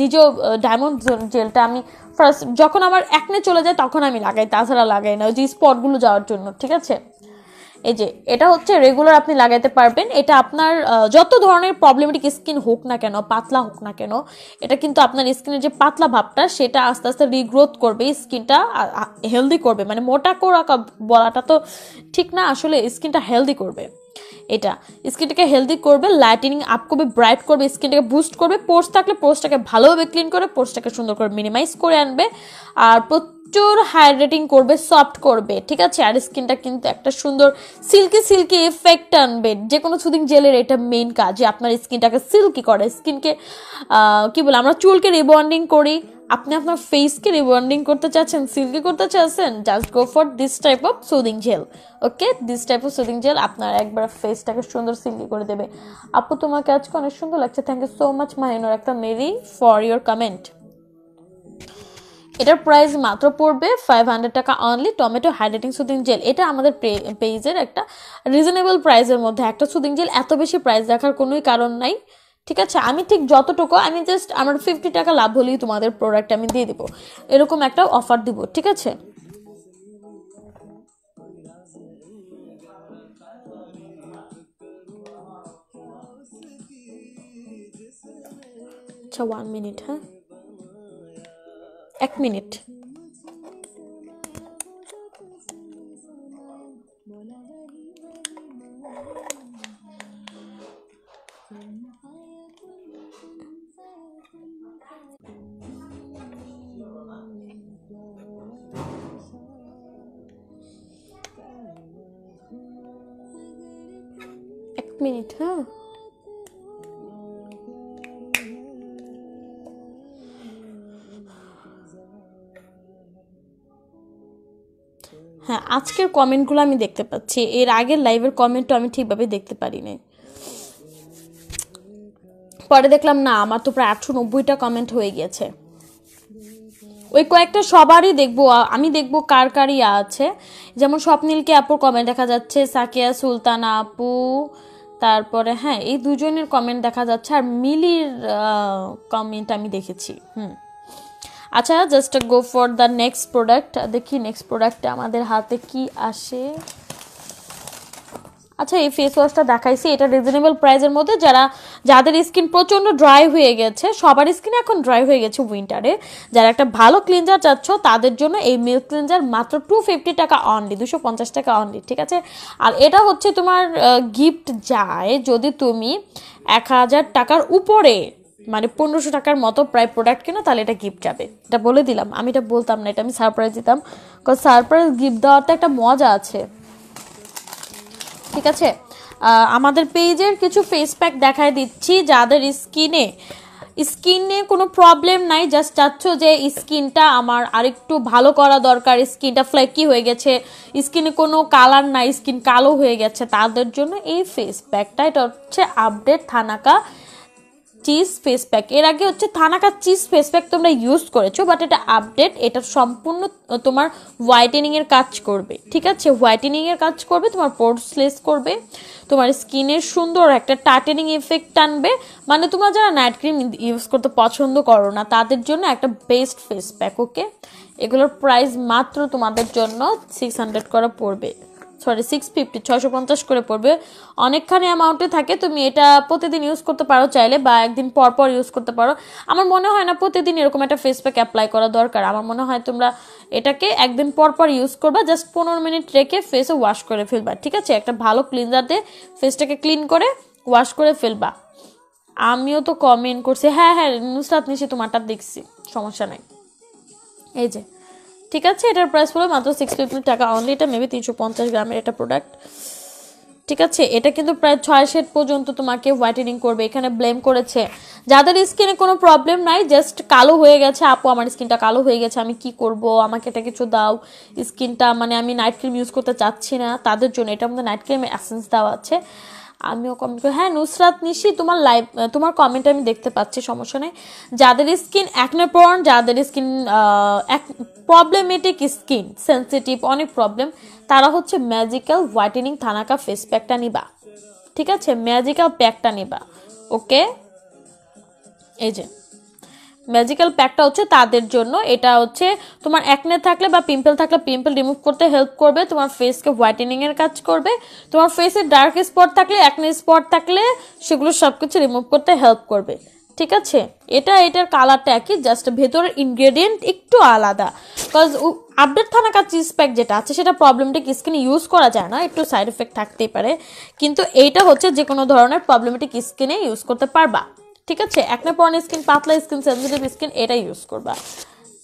নিজেও ডায়মন্ড জেলটা আমি ফার্স্ট যখন আমার একনে চলে যায় তখন আমি লাগাই তাছাড়া লাগাই না ওই যে স্পটগুলো যাওয়ার জন্য ঠিক আছে এই যে এটা হচ্ছে রেগুলার আপনি লাগাতে পারবেন এটা আপনার যত ধরনের প্রবলেমেটিক স্কিন হোক না কেন পাতলা হোক না কেন এটা কিন্তু আপনার স্কিনের যে পাতলা ভাবটা সেটা আস্তে আস্তে রিগ্রোথ করবে স্কিনটা হেলদি করবে মানে মোটা করা বলাটা তো ঠিক না আসলে স্কিনটা হেলদি করবে এটা স্কিনটাকে হেলদি করবে লাইটেনিং আপ করবে ব্রাইট করবে স্কিনটাকে বুস্ট করবে পোর্স থাকলে পোর্সটাকে ভালোভাবে ক্লিন করে পোর্সটাকে সুন্দর করে মিনিমাইজ করে আনবে আর প্রচুর হাইড্রেটিং করবে সফট করবে ঠিক আছে আর স্কিনটা কিন্তু একটা সুন্দর সিল্কি সিল্কি এফেক্ট আনবে যে কোনো সুদিন জেলের এটা মেন কাজ যে আপনার স্কিনটাকে সিল্কি করে স্কিনকে কি বলে আমরা চুলকে রিবন্ডিং করি আপনি আপনার ফেসকে রিবন্ডিং করতে চাচ্ছেন সিল্কি করতে চাচ্ছেন just go for this type of soothing gel okay this type of soothing gel আপনার একবার ফেসটাকে সুন্দর সিল্কি করে দেবে আপু তোমাকে আজকে অনেক সুন্দর লাগছে থ্যাংক ইউ সো মাচ মাইনর একটা মেরি ফর ইয়োর কমেন্ট এটার প্রাইস মাত্র পড়বে ফাইভ হান্ড্রেড টাকা only tomato hydrating soothing gel এটা আমাদের পেজের একটা রিজনেবল প্রাইসের মধ্যে একটা সুদিং জেল এত বেশি প্রাইস রাখার কোনোই কারণ নাই ঠিক আছে আমি ঠিক যতটুকু আমি জাস্ট আমার ফিফটি টাকা লাভ হলেই তোমাদের প্রোডাক্ট আমি দিয়ে দিব এরকম একটা অফার দিব ঠিক আছে আচ্ছা ওয়ান মিনিট হ্যাঁ এক মিনিট Thank you. মিনিট হ্যাঁ হ্যাঁ আজকের কমেন্টগুলো আমি দেখতে পাচ্ছি এর আগের লাইভের কমেন্টও আমি ঠিকভাবে দেখতে পারিনি পরে দেখলাম না আমার তো প্রায় আটশো নব্বইটা কমেন্ট হয়ে গেছে ওই কয়েকটা সবারই দেখবো আমি দেখবো কার কার আছে যেমন স্বপ্নীলকে আপুর কমেন্ট দেখা যাচ্ছে সাকিয়া সুলতানা আপু তারপরে হ্যাঁ এই দুজনের কমেন্ট দেখা যাচ্ছে আর মিলির কমেন্ট আমি দেখেছি হুম আচ্ছা just go for the next product দেখি নেক্সট প্রোডাক্টটা আমাদের হাতে কি আসে আচ্ছা এই ফেস ওয়াশটা দেখাইছি এটা রিজনেবল প্রাইসের মধ্যে যারা যাদের স্কিন প্রচণ্ড ড্রাই হয়ে গেছে সবার স্কিন এখন ড্রাই হয়ে গেছে উইন্টারে যারা একটা ভালো ক্লিনজার চাচ্ছ তাদের জন্য এই মিল্ক ক্লিনজার মাত্র টু ফিফটি টাকা অনলি দুশো পঞ্চাশ টাকা অনলি ঠিক আছে আর এটা হচ্ছে তোমার গিফট যায় যদি তুমি এক হাজার টাকার উপরে মানে পনেরোশো টাকার মতো প্রায় প্রোডাক্ট কেনা তাহলে এটা গিফট যাবে এটা বলে দিলাম আমি এটা বলতাম না এটা আমি সারপ্রাইজ দিতাম কারণ সারপ্রাইজ গিফট দেওয়ার তো একটা মজা আছে ঠিক আছে আমাদের পেজের কিছু ফেস প্যাক দেখায় দিচ্ছি যাদের স্কিনে স্কিনে কোনো প্রবলেম নাই জাস্ট চাচ্ছ যে স্কিনটা আমার আরেকটু ভালো করা দরকার স্কিনটা ফ্লেকি হয়ে গেছে স্কিনে কোনো কালার নাই স্কিন কালো হয়ে গেছে তাদের জন্য এই ফেস প্যাকটা এটা হচ্ছে update thanaka cheese face pack এর আগে হচ্ছে থানাকার চিজ ফেস প্যাক তোমরা ইউজ করেছো বাট এটা আপডেট এটা সম্পূর্ণ তোমার হোয়াইটেনিংয়ের কাজ করবে ঠিক আছে হোয়াইটেনিংয়ের কাজ করবে তোমার পোর্সলেস করবে তোমার স্কিনের সুন্দর একটা টাটেনিং এফেক্ট টানবে মানে তোমরা যারা নাইট ক্রিম ইউজ করতে পছন্দ করো না তাদের জন্য একটা বেস্ট ফেস প্যাক ওকে এগুলোর প্রাইস মাত্র তোমাদের জন্য সিক্স হান্ড্রেড করে পড়বে সরি সিক্স ফিফটি ছশো পঞ্চাশ করে পড়বে অনেকখানি অ্যামাউন্টে থাকে তুমি এটা প্রতিদিন ইউজ করতে পারো চাইলে বা একদিন পর পর ইউজ করতে পারো আমার মনে হয় না প্রতিদিন এরকম একটা ফেস প্যাক অ্যাপ্লাই করা দরকার আমার মনে হয় তোমরা এটাকে একদিন পর পর ইউজ করবা জাস্ট পনেরো মিনিট রেখে ফেসে ওয়াশ করে ফেলবা ঠিক আছে একটা ভালো ক্লিনজার দিয়ে ফেসটাকে ক্লিন করে ওয়াশ করে ফেলবা আমিও তো কমেন্ট করছি হ্যাঁ হ্যাঁ নুসরাত নিশি তোমারটা দেখছি সমস্যা নাই এই যে ঠিক আছে এটার প্রাইস পড়বে মাত্র সিক্স ফিফটি টাকা অনলি এটা মেবি তিনশো পঞ্চাশ গ্রামের এটা প্রোডাক্ট ঠিক আছে এটা কিন্তু প্রায় ছয় শেড পর্যন্ত তোমাকে হোয়াইটেনিং করবে এখানে ব্লেম করেছে যাদের স্কিনে কোনো প্রবলেম নাই জাস্ট কালো হয়ে গেছে আপু আমার স্কিনটা কালো হয়ে গেছে আমি কি করব আমাকে এটা কিছু দাও স্কিনটা মানে আমি নাইট ক্রিম ইউজ করতে চাচ্ছি না তাদের জন্য এটার মধ্যে নাইট ক্রিম অ্যাসেন্স দেওয়া আছে আমিও কমেন্ট করি হ্যাঁ নুসরাত নিশি তোমার লাইভ তোমার কমেন্ট আমি দেখতে পাচ্ছি সমস্যা নেই যাদের স্কিন একনে প্রণ যাদের স্কিন এক প্রবলেমেটিক স্কিন সেন্সিটিভ অনেক প্রবলেম তারা হচ্ছে ম্যাজিক্যাল হোয়াইটেনিং থানাকা ফেস প্যাকটা নিবা ঠিক আছে ম্যাজিক্যাল প্যাকটা নিবা ওকে এই যে ম্যাজিক্যাল প্যাকটা হচ্ছে তাদের জন্য এটা হচ্ছে তোমার একনে থাকলে বা পিম্পল থাকলে পিম্পল রিমুভ করতে হেল্প করবে তোমার ফেসকে হোয়াইটেনিংয়ের কাজ করবে তোমার ফেসে ডার্ক স্পট থাকলে অ্যাকনে স্পট থাকলে সেগুলো সব কিছু রিমুভ করতে হেল্প করবে ঠিক আছে এটা এটার কালারটা একই জাস্ট ভেতরের ইনগ্রেডিয়েন্ট একটু আলাদা বিকজ আপডেট থানাকার চিজ প্যাক যেটা আছে সেটা প্রবলেমটিক স্কিনে ইউজ করা যায় না একটু সাইড এফেক্ট থাকতেই পারে কিন্তু এইটা হচ্ছে যে কোনো ধরনের প্রবলেমেটিক স্কিনে ইউজ করতে পারবা ঠিক আছে একটা পরনে স্কিন পাতলা স্কিন সেন্সিটিভ স্কিন এটা ইউজ করবা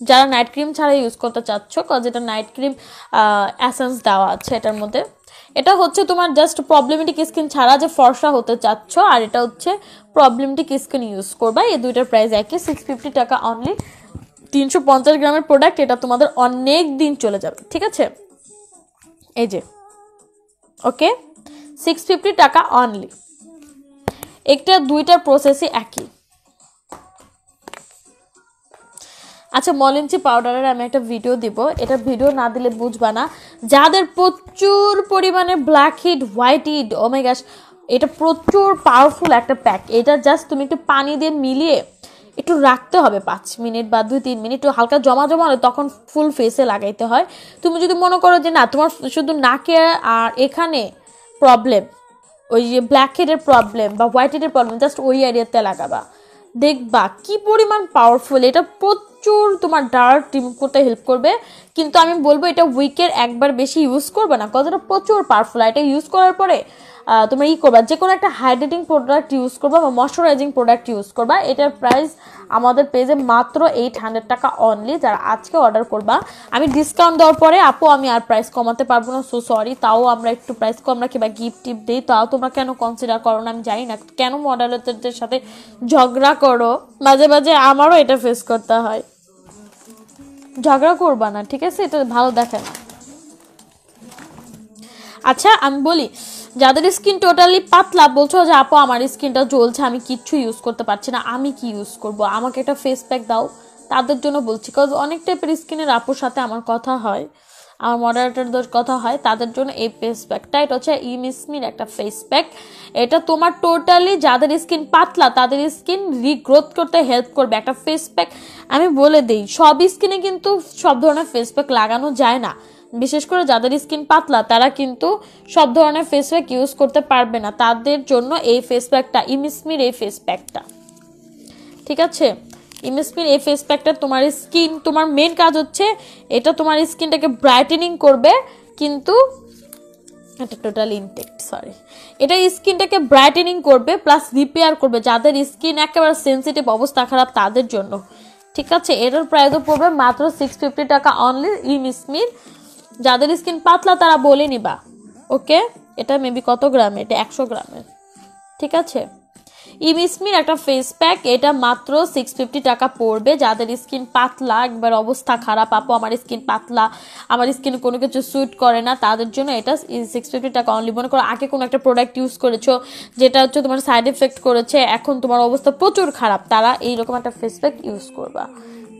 যারা নাইট ক্রিম ছাড়া ইউজ করতে চাচ্ছ কজ এটা নাইট ক্রিম অ্যাসেন্স দেওয়া আছে এটার মধ্যে এটা হচ্ছে তোমার জাস্ট প্রবলেমেটিক স্কিন ছাড়া যে ফর্সা হতে চাচ্ছ আর এটা হচ্ছে প্রবলেমেটিক স্কিন ইউজ করবা এই দুইটার প্রাইস একই সিক্স ফিফটি টাকা অনলি তিনশো পঞ্চাশ গ্রামের প্রোডাক্ট এটা তোমাদের অনেক দিন চলে যাবে ঠিক আছে এই যে ওকে সিক্স ফিফটি টাকা অনলি একটা দুইটার প্রসেসই একই আচ্ছা মলিঞ্চি পাউডারের আমি একটা ভিডিও দিব এটা ভিডিও না দিলে বুঝবা না যাদের প্রচুর পরিমাণে ব্ল্যাক হিড হোয়াইট হিড ওমেগাস এটা প্রচুর পাওয়ারফুল একটা প্যাক এটা জাস্ট তুমি একটু পানি দিয়ে মিলিয়ে একটু রাখতে হবে পাঁচ মিনিট বা দুই তিন মিনিট একটু হালকা জমা জমা হলে তখন ফুল ফেসে লাগাইতে হয় তুমি যদি মনে করো যে না তোমার শুধু নাকে আর এখানে প্রবলেম ওই যে ব্ল্যাক হেডের প্রবলেম বা হোয়াইট হেডের প্রবলেম জাস্ট ওই এরিয়াতে লাগাবা দেখবা কি পরিমাণ পাওয়ারফুল এটা প্রচুর তোমার ডার্ক রিমুভ করতে হেল্প করবে কিন্তু আমি বলবো এটা উইকের একবার বেশি ইউজ করবে না কতটা প্রচুর পাওয়ারফুল এটা ইউজ করার পরে তোমরা ই করবা যে কোনো একটা হাইড্রেটিং প্রোডাক্ট ইউজ করবা বা ময়শ্চারাইজিং প্রোডাক্ট ইউজ করবা এটার প্রাইস আমাদের পেজে মাত্র এইট হান্ড্রেড টাকা অনলি যারা আজকে অর্ডার করবা আমি ডিসকাউন্ট দেওয়ার পরে আপু আমি আর প্রাইস কমাতে পারবো না সো সরি তাও আমরা একটু প্রাইস রাখি বা গিফট টিপ দিই তাও তোমরা কেন কনসিডার করো না আমি জানি না কেন মডেলদের সাথে ঝগড়া করো মাঝে মাঝে আমারও এটা ফেস করতে হয় ঝগড়া করবা না ঠিক আছে এটা ভালো দেখে না আচ্ছা আমি বলি যাদের স্কিন টোটালি পাতলা বলছো যে আপু আমার স্কিনটা জ্বলছে আমি কিচ্ছু ইউজ করতে পারছি না আমি কি ইউজ করব আমাকে একটা ফেস প্যাক দাও তাদের জন্য বলছি কজ অনেক টাইপের স্কিনের আপুর সাথে আমার কথা হয় আমার মডারেটারদের কথা হয় তাদের জন্য এই ফেস প্যাকটা এটা হচ্ছে ইমিসমির একটা ফেস প্যাক এটা তোমার টোটালি যাদের স্কিন পাতলা তাদের স্কিন রিগ্রোথ করতে হেল্প করবে একটা ফেস প্যাক আমি বলে দিই সব স্কিনে কিন্তু সব ধরনের ফেস প্যাক লাগানো যায় না বিশেষ করে যাদের স্কিন পাতলা তারা কিন্তু সব ধরনের ফেস প্যাক ইউজ করতে পারবে না তাদের জন্য এই ফেস প্যাকটা ইমিসমির এই ফেস প্যাকটা ঠিক আছে ইমিসমির এই ফেস প্যাকটা তোমার স্কিন তোমার মেন কাজ হচ্ছে এটা তোমার স্কিনটাকে ব্রাইটেনিং করবে কিন্তু এটা টোটাল ইনটেক্ট সরি এটা স্কিনটাকে ব্রাইটেনিং করবে প্লাস রিপেয়ার করবে যাদের স্কিন একেবারে সেন্সিটিভ অবস্থা খারাপ তাদের জন্য ঠিক আছে এটার প্রাইসও পড়বে মাত্র সিক্স ফিফটি টাকা অনলি ইমিসমির যাদের স্কিন পাতলা তারা বলে নিবা ওকে এটা মেবি কত গ্রামে এটা একশো গ্রামের ঠিক আছে ইমিসমির একটা ফেস প্যাক এটা মাত্র সিক্স ফিফটি টাকা পড়বে যাদের স্কিন পাতলা একবার অবস্থা খারাপ আপু আমার স্কিন পাতলা আমার স্কিন কোনো কিছু স্যুট করে না তাদের জন্য এটা সিক্স ফিফটি টাকা অনলি মনে করো আগে কোনো একটা প্রোডাক্ট ইউজ করেছো যেটা হচ্ছে তোমার সাইড এফেক্ট করেছে এখন তোমার অবস্থা প্রচুর খারাপ তারা এইরকম একটা ফেস প্যাক ইউজ করবা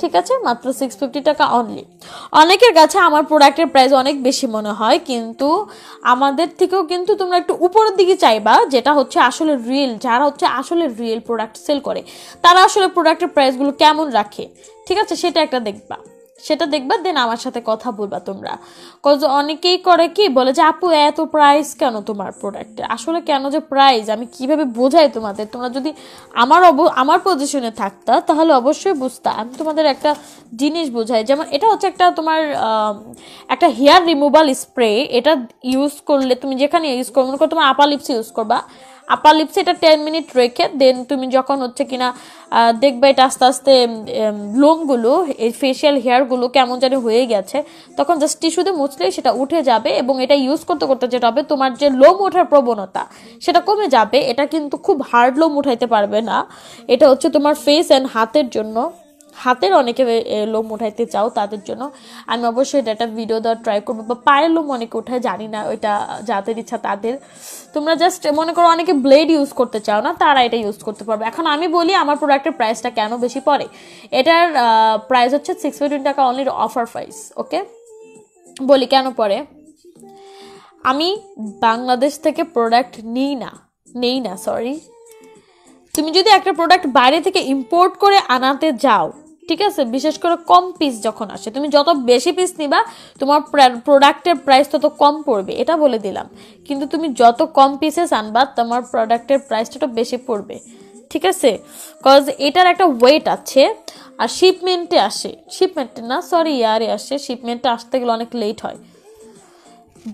ঠিক আছে মাত্র সিক্স ফিফটি টাকা অনলি অনেকের কাছে আমার প্রোডাক্টের প্রাইস অনেক বেশি মনে হয় কিন্তু আমাদের থেকেও কিন্তু তোমরা একটু উপরের দিকে চাইবা যেটা হচ্ছে আসলে রিয়েল যারা হচ্ছে আসলে রিয়েল প্রোডাক্ট সেল করে তারা আসলে প্রোডাক্টের প্রাইসগুলো কেমন রাখে ঠিক আছে সেটা একটা দেখবা সেটা দেখবা দেন আমার সাথে কথা বলবা তোমরা কজ অনেকেই করে কি বলে যে আপু এত প্রাইস কেন তোমার প্রোডাক্টে আসলে কেন যে প্রাইস আমি কিভাবে বোঝাই তোমাদের তোমরা যদি আমার অব আমার পজিশনে থাকতা তাহলে অবশ্যই বুঝতা আমি তোমাদের একটা জিনিস বোঝাই যেমন এটা হচ্ছে একটা তোমার একটা হেয়ার রিমুভাল স্প্রে এটা ইউজ করলে তুমি যেখানে ইউজ করবে মনে করো তোমার আপার লিপস ইউজ করবা আপার লিপসে এটা টেন মিনিট রেখে দেন তুমি যখন হচ্ছে কিনা দেখবে এটা আস্তে আস্তে লোমগুলো এই ফেশিয়াল হেয়ারগুলো কেমন যেন হয়ে গেছে তখন জাস্ট টিস্যুতে মুছলেই সেটা উঠে যাবে এবং এটা ইউজ করতে করতে যেটা হবে তোমার যে লোম ওঠার প্রবণতা সেটা কমে যাবে এটা কিন্তু খুব হার্ড লোম উঠাইতে পারবে না এটা হচ্ছে তোমার ফেস অ্যান্ড হাতের জন্য হাতের অনেকে লোম উঠাইতে চাও তাদের জন্য আমি অবশ্যই এটা একটা ভিডিও দেওয়ার ট্রাই করবো বা পায়ের লোম অনেকে ওঠায় জানি না ওইটা যাদের ইচ্ছা তাদের তোমরা জাস্ট মনে করো অনেকে ব্লেড ইউজ করতে চাও না তারা এটা ইউজ করতে পারবে এখন আমি বলি আমার প্রোডাক্টের প্রাইসটা কেন বেশি পড়ে এটার প্রাইস হচ্ছে সিক্স ফিফটিন টাকা অনলি অফার প্রাইস ওকে বলি কেন পড়ে আমি বাংলাদেশ থেকে প্রোডাক্ট নিই না নেই না সরি তুমি যদি একটা প্রোডাক্ট বাইরে থেকে ইম্পোর্ট করে আনাতে যাও ঠিক আছে বিশেষ করে কম পিস যখন আসে তুমি যত বেশি পিস নিবা তোমার প্রোডাক্টের প্রাইস তত কম পড়বে এটা বলে দিলাম কিন্তু তুমি যত কম পিসেস আনবা তোমার প্রোডাক্টের প্রাইসটা তো বেশি পড়বে ঠিক আছে কজ এটার একটা ওয়েট আছে আর শিপমেন্টে আসে শিপমেন্টে না সরি ইয়ারে আসে শিপমেন্টে আসতে গেলে অনেক লেট হয়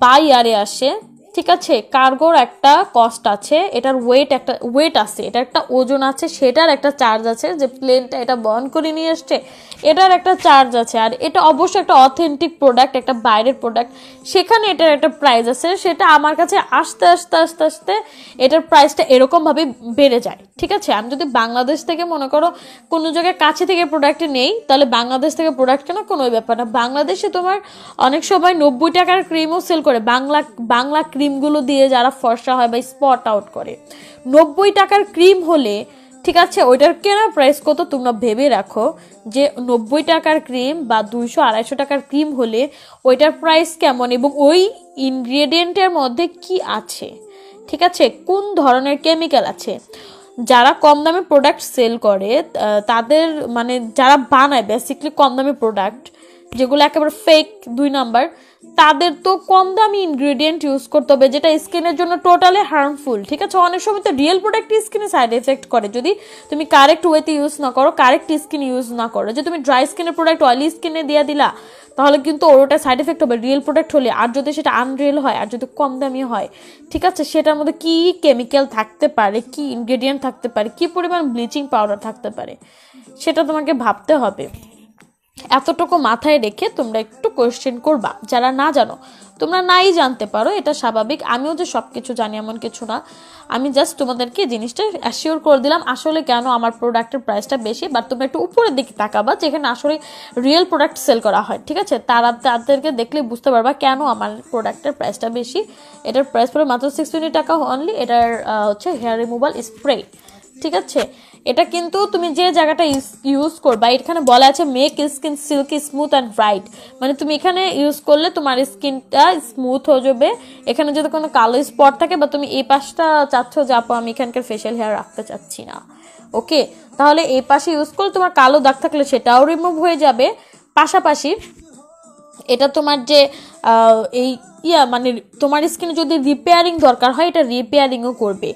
বা ইয়ারে আসে ঠিক আছে কার্গোর একটা কস্ট আছে এটার ওয়েট একটা ওয়েট আছে এটা একটা ওজন আছে সেটার একটা চার্জ আছে যে প্লেনটা এটা বহন করে নিয়ে আসছে এটার একটা চার্জ আছে আর এটা অবশ্যই একটা অথেন্টিক প্রোডাক্ট একটা বাইরের প্রোডাক্ট সেখানে এটার একটা প্রাইস আছে সেটা আমার কাছে আস্তে আস্তে আস্তে আস্তে এটার প্রাইসটা এরকমভাবে বেড়ে যায় ঠিক আছে আমি যদি বাংলাদেশ থেকে মনে করো কোনো জায়গায় কাছে থেকে প্রোডাক্ট নেই তাহলে বাংলাদেশ থেকে প্রোডাক্ট কেনা কোনো ব্যাপার না বাংলাদেশে তোমার অনেক সময় নব্বই টাকার ক্রিমও সেল করে বাংলা বাংলা ক্রিম ক্রিমগুলো দিয়ে যারা ফর্সা হয় বা স্পট আউট করে নব্বই টাকার ক্রিম হলে ঠিক আছে ওইটার কেনার প্রাইস কত তোমরা ভেবে রাখো যে নব্বই টাকার ক্রিম বা দুইশো আড়াইশো টাকার ক্রিম হলে ওইটার প্রাইস কেমন এবং ওই ইনগ্রেডিয়েন্টের মধ্যে কি আছে ঠিক আছে কোন ধরনের কেমিক্যাল আছে যারা কম দামে প্রোডাক্ট সেল করে তাদের মানে যারা বানায় বেসিকলি কম দামে প্রোডাক্ট যেগুলো একেবারে ফেক দুই নাম্বার তাদের তো কম দামি ইনগ্রিডিয়েন্ট ইউজ করতে হবে যেটা স্কিনের জন্য টোটালি হার্মফুল ঠিক আছে অনেক সময় তো রিয়েল প্রোডাক্ট স্কিনে সাইড এফেক্ট করে যদি তুমি কারেক্ট ওয়েতে ইউজ না করো কারেক্ট স্কিন ইউজ না করো যে তুমি ড্রাই স্কিনের প্রোডাক্ট অয়েলি স্কিনে দিয়ে দিলা তাহলে কিন্তু ওটা সাইড এফেক্ট হবে রিয়েল প্রোডাক্ট হলে আর যদি সেটা আনরিয়েল হয় আর যদি কম দামি হয় ঠিক আছে সেটার মধ্যে কী কেমিক্যাল থাকতে পারে কী ইনগ্রিডিয়েন্ট থাকতে পারে কী পরিমাণ ব্লিচিং পাউডার থাকতে পারে সেটা তোমাকে ভাবতে হবে এতটুকু মাথায় রেখে তোমরা একটু কোয়েশ্চেন করবা যারা না জানো তোমরা নাই জানতে পারো এটা স্বাভাবিক আমিও যে সব কিছু জানি এমন কিছু না আমি জাস্ট তোমাদেরকে জিনিসটা অ্যাসিওর করে দিলাম আসলে কেন আমার প্রোডাক্টের প্রাইসটা বেশি বাট তোমরা একটু উপরের দিকে তাকাবা যেখানে আসলে রিয়েল প্রোডাক্ট সেল করা হয় ঠিক আছে তারা তাদেরকে দেখলে বুঝতে পারবা কেন আমার প্রোডাক্টের প্রাইসটা বেশি এটার প্রাইস পড়ে মাত্র সিক্স টাকা অনলি এটার হচ্ছে হেয়ার রিমুভাল স্প্রে ঠিক আছে এটা কিন্তু তুমি যে জায়গাটা ইউজ করবা এখানে বলা আছে make skin silky smooth and bright মানে তুমি এখানে ইউজ করলে তোমার স্কিনটা স্মুথ হয়ে যাবে এখানে যদি কোনো কালো স্পট থাকে বা তুমি এই পাশটা চাচ্ছ যে আপু আমি এখানকার ফেশিয়াল হেয়ার রাখতে চাচ্ছি না ওকে তাহলে এই পাশে ইউজ করলে তোমার কালো দাগ থাকলে সেটাও রিমুভ হয়ে যাবে পাশাপাশি এটা তোমার যে এই ইয়া মানে তোমার স্কিনে যদি রিপেয়ারিং দরকার হয় এটা রিপেয়ারিংও করবে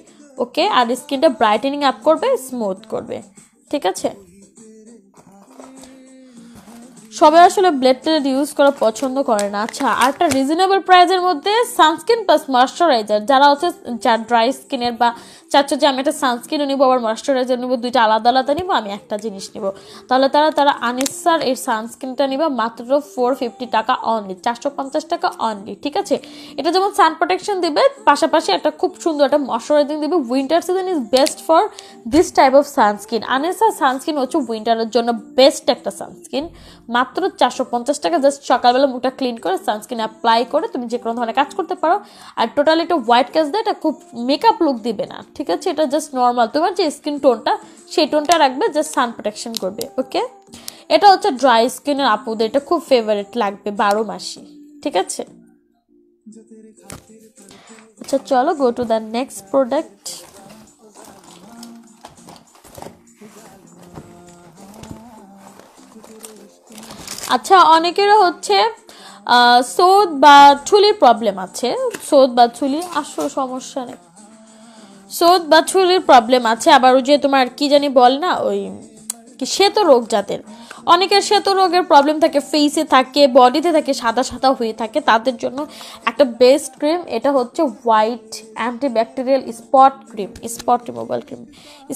ওকে আর স্কিনটা ব্রাইটেনিং আপ করবে স্মুথ করবে ঠিক আছে সবাই আসলে ব্লেড টেড ইউজ করা পছন্দ করে না আচ্ছা আর একটা রিজনেবল প্রাইজের মধ্যে সানস্ক্রিন প্লাস ময়শ্চারাইজার যারা হচ্ছে যার ড্রাই স্কিনের বা চাচ্ছ যে আমি একটা সানস্ক্রিনও নিবো আবার ময়শ্চারাইজার নিবো দুইটা আলাদা আলাদা নিবো আমি একটা জিনিস নিবো তাহলে তারা তারা আনিসার এই সানস্ক্রিনটা নিবা মাত্র ফোর ফিফটি টাকা অনলি চারশো পঞ্চাশ টাকা অনলি ঠিক আছে এটা যেমন সান প্রোটেকশন দিবে পাশাপাশি একটা খুব সুন্দর একটা ময়শ্চারাইজিং দিবে winter season is best for this type of sunscreen আনিসার সানস্ক্রিন হচ্ছে উইন্টারের জন্য বেস্ট একটা সানস্ক্রিন মাত্র মাত্র চারশো পঞ্চাশ টাকা জাস্ট সকালবেলা মুখটা ক্লিন করে সানস্ক্রিন অ্যাপ্লাই করে তুমি যে কোনো ধরনের কাজ করতে পারো আর টোটালি এটা হোয়াইট কাজ দেয় এটা খুব মেকআপ লুক দিবে না ঠিক আছে এটা জাস্ট নর্মাল তোমার যে স্কিন টোনটা সেই টোনটা রাখবে জাস্ট সান প্রোটেকশন করবে ওকে এটা হচ্ছে ড্রাই স্কিনের আপুদের এটা খুব ফেভারেট লাগবে বারো মাসি ঠিক আছে আচ্ছা চলো go to the next product আচ্ছা অনেকেরও হচ্ছে সোদ বা চুলির প্রবলেম আছে সোদ বা চুলি আসল সমস্যা নেই সোদ বা ছুলির প্রবলেম আছে আবার ওই যে তোমার কি জানি বল না ওই সে তো রোগ জাতের অনেকের শ্বেত রোগের প্রবলেম থাকে ফেসে থাকে বডিতে থাকে সাদা সাদা হয়ে থাকে তাদের জন্য একটা বেস্ট ক্রিম এটা হচ্ছে white antibacterial spot cream spot removal cream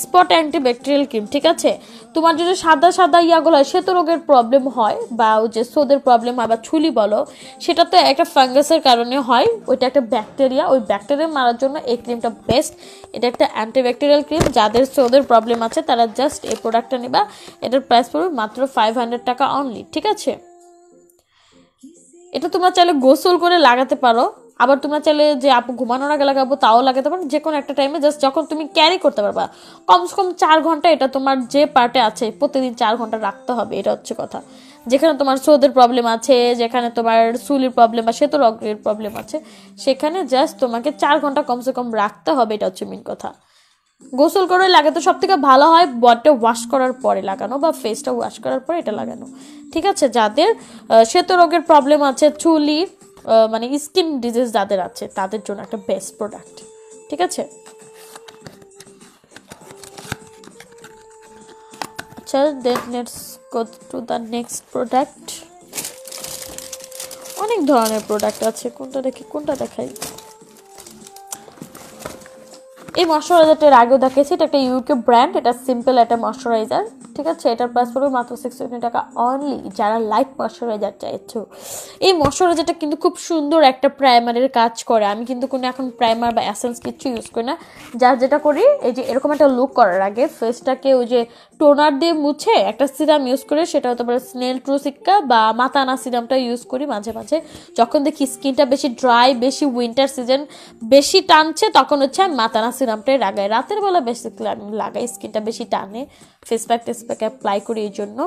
spot antibacterial cream ঠিক আছে তোমার যদি সাদা সাদা ইয়াগুলো হয় শ্বেত রোগের প্রবলেম হয় বা যে সোদের প্রবলেম হয় বা ছুলি বলো সেটা তো একটা ফাঙ্গাসের কারণে হয় ওইটা একটা ব্যাকটেরিয়া ওই ব্যাকটেরিয়া মারার জন্য এই ক্রিমটা বেস্ট এটা একটা অ্যান্টিব্যাকটেরিয়াল ক্রিম যাদের সোদের প্রবলেম আছে তারা জাস্ট এই প্রোডাক্টটা নেবা এটার প্রাইস পড়বে মাত্র ফাইভ হান্ড্রেড টাকা অনলি ঠিক আছে এটা তোমরা চাইলে গোসল করে লাগাতে পারো আবার তোমরা চাইলে যে আপু ঘুমানোর আগে লাগাবো তাও লাগাতে পারো যে কোনো একটা টাইমে জাস্ট যখন তুমি ক্যারি করতে পারবা কমসে কম চার ঘন্টা এটা তোমার যে পার্টে আছে প্রতিদিন চার ঘন্টা রাখতে হবে এটা হচ্ছে কথা যেখানে তোমার সোদের প্রবলেম আছে যেখানে তোমার সুলির প্রবলেম বা সেতুর অগ্রের প্রবলেম আছে সেখানে জাস্ট তোমাকে চার ঘন্টা কমসে কম রাখতে হবে এটা হচ্ছে মেন কথা গোসল করে লাগাতে সব থেকে ভালো হয় বডটা ওয়াশ করার পরে লাগানো বা ফেসটা ওয়াশ করার পরে এটা লাগানো ঠিক আছে যাদের শ্বেত রোগের প্রবলেম আছে চুলি মানে স্কিন ডিজিজ যাদের আছে তাদের জন্য একটা বেস্ট প্রোডাক্ট ঠিক আছে আচ্ছা, অনেক ধরনের প্রোডাক্ট আছে কোনটা দেখি কোনটা দেখাই এই ময়শ্চারাইজারটা আগেও দেখিয়েছি এটা একটা ইউকে ব্র্যান্ড এটা সিম্পল একটা ময়শ্চারাইজার ঠিক আছে এটার প্রাইস পড়বে মাত্র সিক্স টাকা অনলি যারা লাইট ময়শ্চারাইজার চাইছো এই ময়শ্চারাইজারটা কিন্তু খুব সুন্দর একটা প্রাইমারের কাজ করে আমি কিন্তু কোনো এখন প্রাইমার বা অ্যাসেন্স কিছু ইউজ করি না যা যেটা করি এই যে এরকম একটা লুক করার আগে ফেসটাকে ওই যে টোনার দিয়ে মুছে একটা সিরাম ইউজ করে সেটা হতে পারে স্নেল ট্রু সিক্কা বা মাতানা সিরামটা ইউজ করি মাঝে মাঝে যখন দেখি স্কিনটা বেশি ড্রাই বেশি উইন্টার সিজন বেশি টানছে তখন হচ্ছে আমি মাতানা সিরামটাই লাগাই রাতের বেলা বেশি লাগাই স্কিনটা বেশি টানে ফেস প্যাক টেস ফেসপ্যাকে অ্যাপ্লাই করি এই জন্য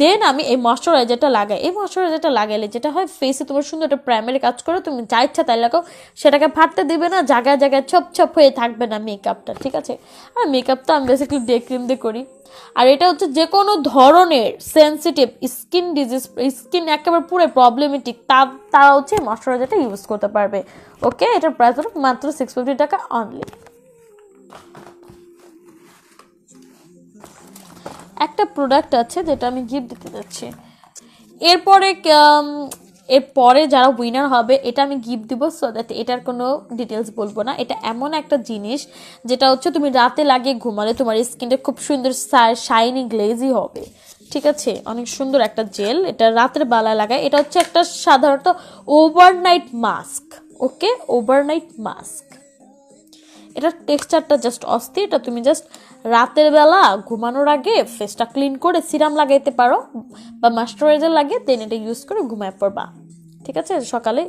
দেন আমি এই ময়শ্চারাইজারটা লাগাই এই ময়শ্চারাইজারটা লাগাইলে যেটা হয় ফেসে তোমার সুন্দর একটা প্রাইমারি কাজ করো তুমি যা ইচ্ছা তাই লাগাও সেটাকে ফাটতে দিবে না জায়গায় জায়গায় ছপ ছপ হয়ে থাকবে না মেকআপটা ঠিক আছে আর মেকআপ তো আমি বেসিক্যালি ডে ক্রিম দিয়ে করি আর এটা হচ্ছে যে কোনো ধরনের সেন্সিটিভ স্কিন ডিজিজ স্কিন একেবারে পুরো প্রবলেমেটিক তা তারা হচ্ছে ময়শ্চারাইজারটা ইউজ করতে পারবে ওকে এটার প্রাইস মাত্র সিক্স ফিফটি টাকা অনলি একটা প্রোডাক্ট আছে যেটা আমি গিফট দিতে যাচ্ছি এরপরে এরপরে যারা উইনার হবে এটা আমি গিফট দিব সো দ্যাট এটার কোনো ডিটেলস বলবো না এটা এমন একটা জিনিস যেটা হচ্ছে তুমি রাতে লাগিয়ে ঘুমালে তোমার স্কিনটা খুব সুন্দর শাইনি গ্লেজি হবে ঠিক আছে অনেক সুন্দর একটা জেল এটা রাতের বেলা লাগায় এটা হচ্ছে একটা সাধারণত overnight mask okay overnight mask এটা টেক্সচারটা জাস্ট অস্থির এটা তুমি জাস্ট রাতের বেলা ঘুমানোর আগে ফেসটা ক্লিন করে সিরাম লাগাইতে পারো বা মাস্টারাইজার লাগিয়ে দেন এটা ইউজ করে ঘুমায় পড়বা ঠিক আছে সকালে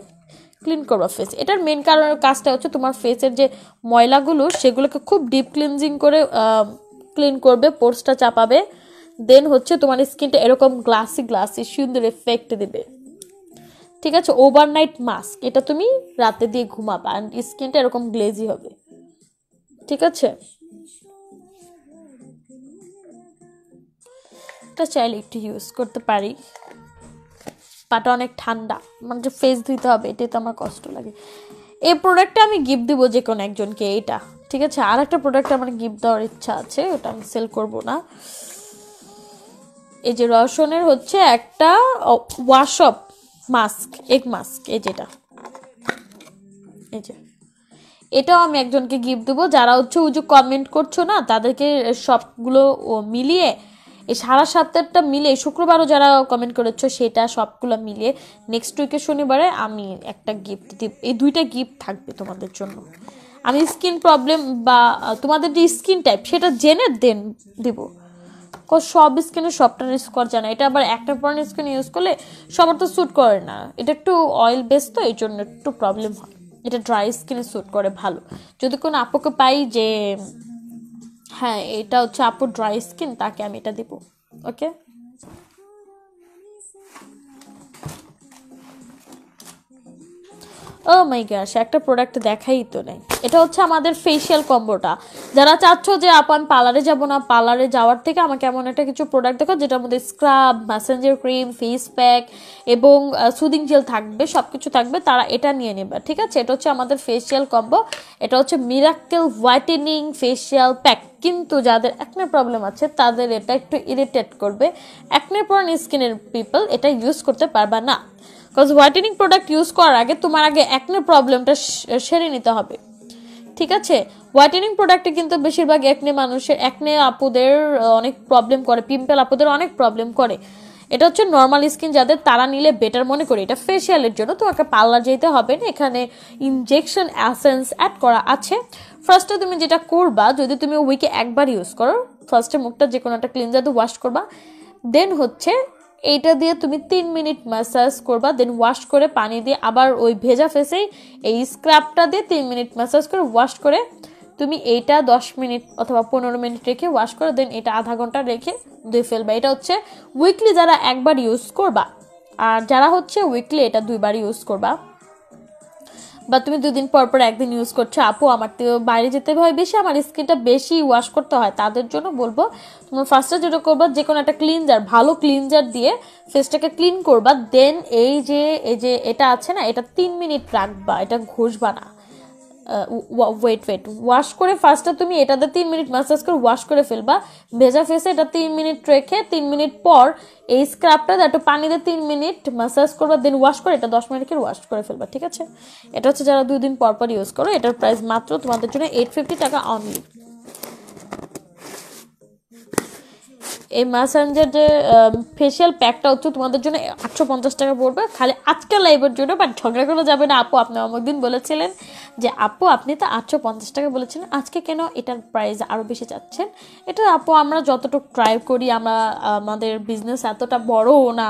ক্লিন করবা ফেস এটার মেন কারণ কাজটা হচ্ছে তোমার ফেসের যে ময়লাগুলো সেগুলোকে খুব ডিপ ক্লিনজিং করে ক্লিন করবে পোর্সটা চাপাবে দেন হচ্ছে তোমার স্কিনটা এরকম গ্লাসি গ্লাসি সুন্দর এফেক্ট দেবে ঠিক আছে ওভারনাইট মাস্ক এটা তুমি রাতে দিয়ে ঘুমাবা অ্যান্ড স্কিনটা এরকম গ্লেজি হবে ঠিক আছে চাইলে একটু ইউজ করতে পারি পাটা অনেক ঠান্ডা মানে যে ফেস দিতে হবে তো আমার কষ্ট লাগে এই প্রোডাক্টটা আমি গিফট দিব যে কোনো একজনকে এইটা ঠিক আছে আর একটা প্রোডাক্ট আমার গিফট দেওয়ার ইচ্ছা আছে ওটা আমি সেল করব না এই যে রসনের হচ্ছে একটা ওয়াশপ মাস্ক এগ মাস্ক এই যেটা এই যে এটাও আমি একজনকে গিফট দেবো যারা হচ্ছে ওই যে কমেন্ট করছো না তাদেরকে সবগুলো মিলিয়ে এই সারা সাতটা মিলে শুক্রবারও যারা কমেন্ট করেছো সেটা সবগুলো মিলিয়ে নেক্সট উইকে শনিবারে আমি একটা গিফট দিব এই দুইটা গিফট থাকবে তোমাদের জন্য আমি স্কিন প্রবলেম বা তোমাদের যে স্কিন টাইপ সেটা জেনে দেন দেবো সব স্কিনে সবটা ইউজ করা যায় না এটা আবার একটা পয়েন্ট স্কিন ইউজ করলে সবার তো স্যুট করে না এটা একটু অয়েল বেস তো এই জন্য একটু প্রবলেম হয় এটা ড্রাই স্কিনে স্যুট করে ভালো যদি কোনো আপুকে পাই যে হ্যাঁ এটা হচ্ছে আপুর ড্রাই স্কিন তাকে আমি এটা দেবো ওকে ও মাই গ্যাস একটা প্রোডাক্ট দেখাই তো নেই এটা হচ্ছে আমাদের ফেসিয়াল কম্বোটা যারা চাচ্ছ যে আপন পার্লারে যাব না পার্লারে যাওয়ার থেকে আমাকে এমন একটা কিছু প্রোডাক্ট দেখো যেটার মধ্যে scrub massager cream face pack এবং সুদিং জেল থাকবে সব কিছু থাকবে তারা এটা নিয়ে নেবে ঠিক আছে এটা হচ্ছে আমাদের ফেসিয়াল কম্বো এটা হচ্ছে মিরাক্কেল হোয়াইটেনিং ফেসিয়াল প্যাক কিন্তু যাদের একনে প্রবলেম আছে তাদের এটা একটু ইরিটেট করবে একনের পর স্কিনের পিপল এটা ইউজ করতে পারবা না বিকজ হোয়াইটেনিং প্রোডাক্ট ইউজ করার আগে তোমার আগে একনে প্রবলেমটা সেরে নিতে হবে ঠিক আছে হোয়াইটেনিং প্রোডাক্টে কিন্তু বেশিরভাগ একনে মানুষের একনে আপুদের অনেক প্রবলেম করে পিম্পল আপুদের অনেক প্রবলেম করে এটা হচ্ছে নর্মাল স্কিন যাদের তারা নিলে বেটার মনে করে এটা ফেসিয়ালের জন্য তোমাকে পাল্লা যেতে হবে না এখানে ইনজেকশন অ্যাসেন্স অ্যাড করা আছে ফার্স্টে তুমি যেটা করবা যদি তুমি উইকে একবার ইউজ করো ফার্স্টে মুখটা যে কোনো একটা ক্লিনজার দিয়ে ওয়াশ করবা দেন হচ্ছে এইটা দিয়ে তুমি তিন মিনিট ম্যাসাজ করবা দেন ওয়াশ করে পানি দিয়ে আবার ওই ভেজা ফেসে এই স্ক্রাবটা দিয়ে তিন মিনিট ম্যাসাজ করে ওয়াশ করে তুমি এইটা দশ মিনিট অথবা পনেরো মিনিট রেখে ওয়াশ করে দেন এটা আধা ঘন্টা রেখে ধুয়ে ফেলবা এটা হচ্ছে উইকলি যারা একবার ইউজ করবা আর যারা হচ্ছে উইকলি এটা দুইবার ইউজ করবা বা তুমি দুদিন পর পর একদিন ইউজ করছো আপু আমার তো বাইরে যেতে হয় বেশি আমার স্কিনটা বেশি ওয়াশ করতে হয় তাদের জন্য বলবো তোমার ফার্স্টে যেটা করবা যে কোনো একটা ক্লিনজার ভালো ক্লিনজার দিয়ে ফেসটাকে ক্লিন করবা দেন এই যে এই যে এটা আছে না এটা তিন মিনিট রাখবা এটা ঘষবা না ওয়েট ওয়েট ওয়াশ করে ফার্স্টটা তুমি এটাতে তিন মিনিট মাসাজ করে ওয়াশ করে ফেলবা ভেজা ফেসে এটা তিন মিনিট রেখে তিন মিনিট পর এই স্ক্রাবটা একটু পানিতে তিন মিনিট মাসাজ করবা দেন ওয়াশ করে এটা দশ মিনিট রেখে ওয়াশ করে ফেলবা ঠিক আছে এটা হচ্ছে যারা দুই দিন পর পর ইউজ করো এটার প্রাইস মাত্র তোমাদের জন্য এইট ফিফটি টাকা অনলি এই মাসাঞ্জের যে ফেসিয়াল প্যাকটা হচ্ছে তোমাদের জন্য আটশো পঞ্চাশ টাকা পড়বে খালি আজকের লাইভের জন্য বাট ঝগড়া করা যাবে না আপু আপনি অমুক দিন বলেছিলেন যে আপু আপনি তো আটশো পঞ্চাশ টাকা বলেছিলেন আজকে কেন এটার প্রাইস আরও বেশি চাচ্ছেন এটা আপু আমরা যতটুকু ট্রাই করি আমরা আমাদের বিজনেস এতটা বড়ও না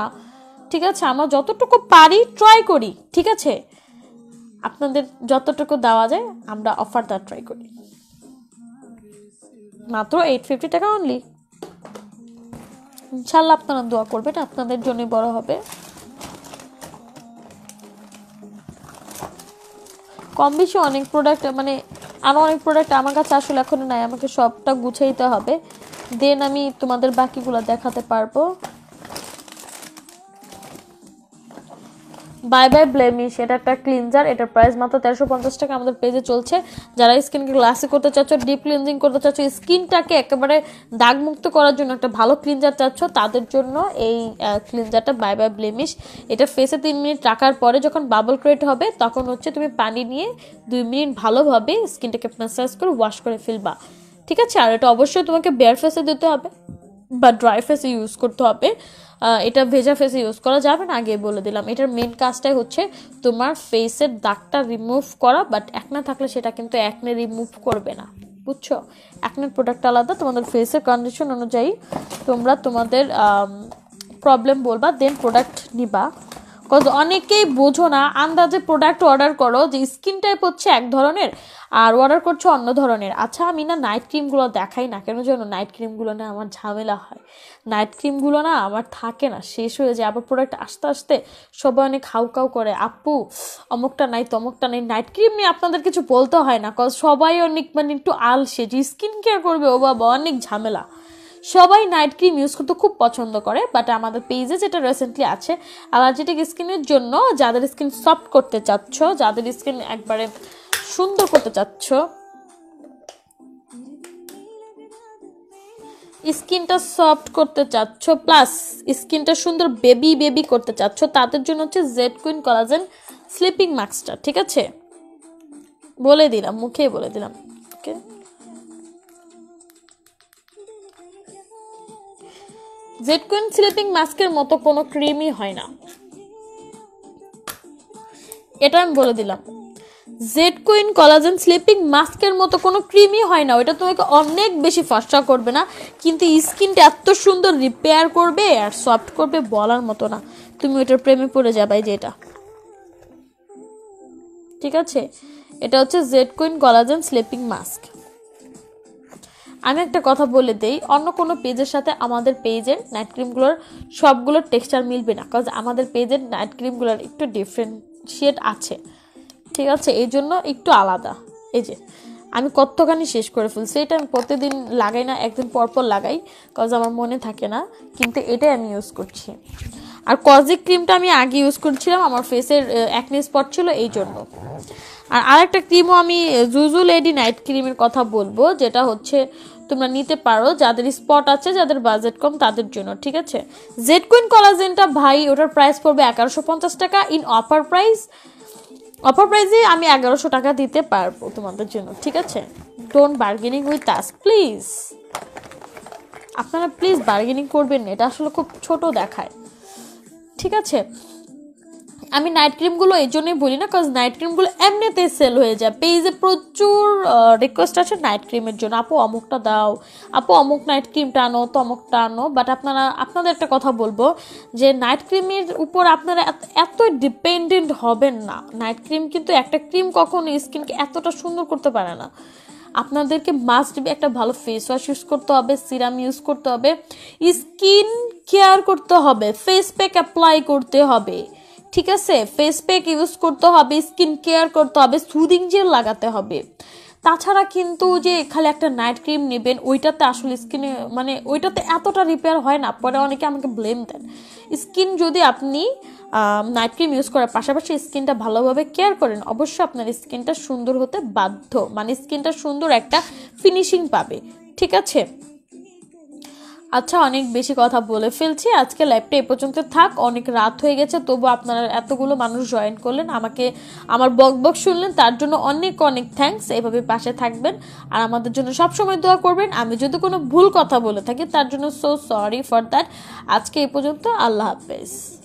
ঠিক আছে আমরা যতটুকু পারি ট্রাই করি ঠিক আছে আপনাদের যতটুকু দেওয়া যায় আমরা অফার দেওয়ার ট্রাই করি মাত্র এইট ফিফটি টাকা অনলি ইনশাল্লাহ আপনারা দোয়া করবেন আপনাদের জন্য বড় হবে কম বেশি অনেক প্রোডাক্ট মানে আরো অনেক প্রোডাক্ট আমার কাছে আসলে এখন নাই আমাকে সবটা গুছাইতে হবে দেন আমি তোমাদের বাকিগুলো দেখাতে পারবো বাই বাই ব্লেমিশ এটা একটা ক্লিনজার এটার প্রাইস মাত্র তেরোশো পঞ্চাশ টাকা আমাদের পেজে চলছে যারা স্কিনকে গ্লাসি করতে চাচ্ছ ডিপ ক্লিনজিং করতে চাচ্ছ স্কিনটাকে একেবারে দাগমুক্ত করার জন্য একটা ভালো ক্লিনজার চাচ্ছ তাদের জন্য এই ক্লিনজারটা বাই বাই ব্লেমিশ এটা ফেসে তিন মিনিট রাখার পরে যখন বাবল ক্রিয়েট হবে তখন হচ্ছে তুমি পানি নিয়ে দুই মিনিট ভালোভাবে স্কিনটাকে ম্যাসাজ করে ওয়াশ করে ফেলবা ঠিক আছে আর এটা অবশ্যই তোমাকে বেয়ার ফেসে দিতে হবে বা ড্রাই ফেসে ইউজ করতে হবে এটা ভেজা ফেসে ইউজ করা যাবে না আগে বলে দিলাম এটার মেন কাজটাই হচ্ছে তোমার ফেসের দাগটা রিমুভ করা বাট এক না থাকলে সেটা কিন্তু একনে রিমুভ করবে না বুঝছো একনের প্রোডাক্ট আলাদা তোমাদের ফেসের কন্ডিশন অনুযায়ী তোমরা তোমাদের প্রবলেম বলবা দেন প্রোডাক্ট নিবা বিকজ অনেকেই বোঝো না আন্দাজে প্রোডাক্ট অর্ডার করো যে স্কিন টাইপ হচ্ছে এক ধরনের আর অর্ডার করছো অন্য ধরনের আচ্ছা আমি না নাইট ক্রিমগুলো দেখাই না কেন যেন নাইট ক্রিমগুলো না আমার ঝামেলা হয় নাইট ক্রিমগুলো না আমার থাকে না শেষ হয়ে যায় আবার প্রোডাক্ট আস্তে আস্তে সবাই অনেক হাউ কাউ করে আপু অমুকটা নাই তমুকটা নাই নাইট ক্রিম নিয়ে আপনাদের কিছু বলতে হয় না কজ সবাই অনেক মানে একটু আলসে যে স্কিন কেয়ার করবে ও বাবা অনেক ঝামেলা সবাই নাইট ক্রিম ইউজ করতে খুব পছন্দ করে বাট আমাদের পেজে যেটা রিসেন্টলি আছে অ্যালার্জেটিক স্কিনের জন্য যাদের স্কিন সফট করতে চাচ্ছ যাদের স্কিন একবারে সুন্দর করতে চাচ্ছ স্কিনটা সফট করতে চাচ্ছ প্লাস স্কিনটা সুন্দর বেবি বেবি করতে চাচ্ছ তাদের জন্য হচ্ছে জেড কুইন কলাজেন স্লিপিং মাস্কটা ঠিক আছে বলে দিলাম মুখেই বলে দিলাম ওকে জেটকুইন স্লিপিং মাস্কের মতো কোনো ক্রিমই হয় না এটা আমি বলে দিলাম জেড কুইন কলাজেন স্লিপিং মাস্কের মতো কোনো ক্রিমই হয় না ওইটা তোমাকে অনেক বেশি ফসা করবে না কিন্তু স্কিনটা এত সুন্দর রিপেয়ার করবে আর সফট করবে বলার মতো না তুমি ওইটার প্রেমে পড়ে যাবাই যে এটা ঠিক আছে এটা হচ্ছে Jade Queen collagen sleeping mask আমি একটা কথা বলে দেই অন্য কোনো পেজের সাথে আমাদের পেজের নাইট ক্রিমগুলোর সবগুলোর টেক্সচার মিলবে না কারণ আমাদের পেজের নাইট ক্রিমগুলোর একটু ডিফারেন্সিয়েট আছে ঠিক আছে এই জন্য একটু আলাদা এই যে আমি কতখানি শেষ করে ফেলছি এটা আমি প্রতিদিন লাগাই না একদিন পরপর লাগাই কজ আমার মনে থাকে না কিন্তু এটাই আমি ইউজ করছি আর কজিক ক্রিমটা আমি আগে ইউজ করছিলাম আমার ফেসের অ্যাকনে স্পট ছিল এই জন্য আর আরেকটা ক্রিমও আমি জুজু লেডি নাইট ক্রিমের কথা বলবো যেটা হচ্ছে তোমরা নিতে পারো যাদের স্পট আছে যাদের বাজেট কম তাদের জন্য ঠিক আছে জেড কুইন কলাজেনটা ভাই ওটার প্রাইস পড়বে এগারোশো পঞ্চাশ টাকা ইন অফার প্রাইস অফার প্রাইসে আমি এগারোশো টাকা দিতে পারবো তোমাদের জন্য ঠিক আছে don't bargaining with us please আপনারা প্লিজ বার্গেনিং করবেন না এটা আসলে খুব ছোট দেখায় ঠিক আছে আমি নাইট ক্রিমগুলো এই জন্যই বলি না কারণ নাইট ক্রিমগুলো এমনিতেই সেল হয়ে যায় পেজে প্রচুর রিকোয়েস্ট আছে নাইট ক্রিমের জন্য আপু অমুকটা দাও আপু অমুক নাইট ক্রিমটা আনো অমুকটা আনো বাট আপনারা আপনাদের একটা কথা বলবো যে নাইট ক্রিমের উপর আপনারা এত ডিপেন্ডেন্ট হবেন না নাইট ক্রিম কিন্তু একটা ক্রিম কখনো স্কিনকে এতটা সুন্দর করতে পারে না আপনাদেরকে মাস্ট বি একটা ভালো ফেস ওয়াশ ইউজ করতে হবে সিরাম ইউজ করতে হবে স্কিন কেয়ার করতে হবে ফেস প্যাক অ্যাপ্লাই করতে হবে ঠিক আছে ফেস প্যাক ইউজ করতে হবে স্কিন কেয়ার করতে হবে সুদিং জেল লাগাতে হবে তাছাড়া কিন্তু যে খালি একটা নাইট ক্রিম নেবেন ওইটাতে আসলে স্কিনে মানে ওইটাতে এতটা রিপেয়ার হয় না পরে অনেকে আমাকে ব্লেম দেন স্কিন যদি আপনি নাইট ক্রিম ইউজ করার পাশাপাশি স্কিনটা ভালোভাবে কেয়ার করেন অবশ্যই আপনার স্কিনটা সুন্দর হতে বাধ্য মানে স্কিনটা সুন্দর একটা ফিনিশিং পাবে ঠিক আছে আচ্ছা অনেক বেশি কথা বলে ফেলছি আজকে লাইভটা এ পর্যন্ত থাক অনেক রাত হয়ে গেছে তবু আপনারা এতগুলো মানুষ জয়েন করলেন আমাকে আমার বক বক শুনলেন তার জন্য অনেক অনেক থ্যাংকস এভাবে পাশে থাকবেন আর আমাদের জন্য সবসময় দোয়া করবেন আমি যদি কোনো ভুল কথা বলে থাকি তার জন্য সো সরি ফর দ্যাট আজকে এ পর্যন্ত আল্লাহ হাফেজ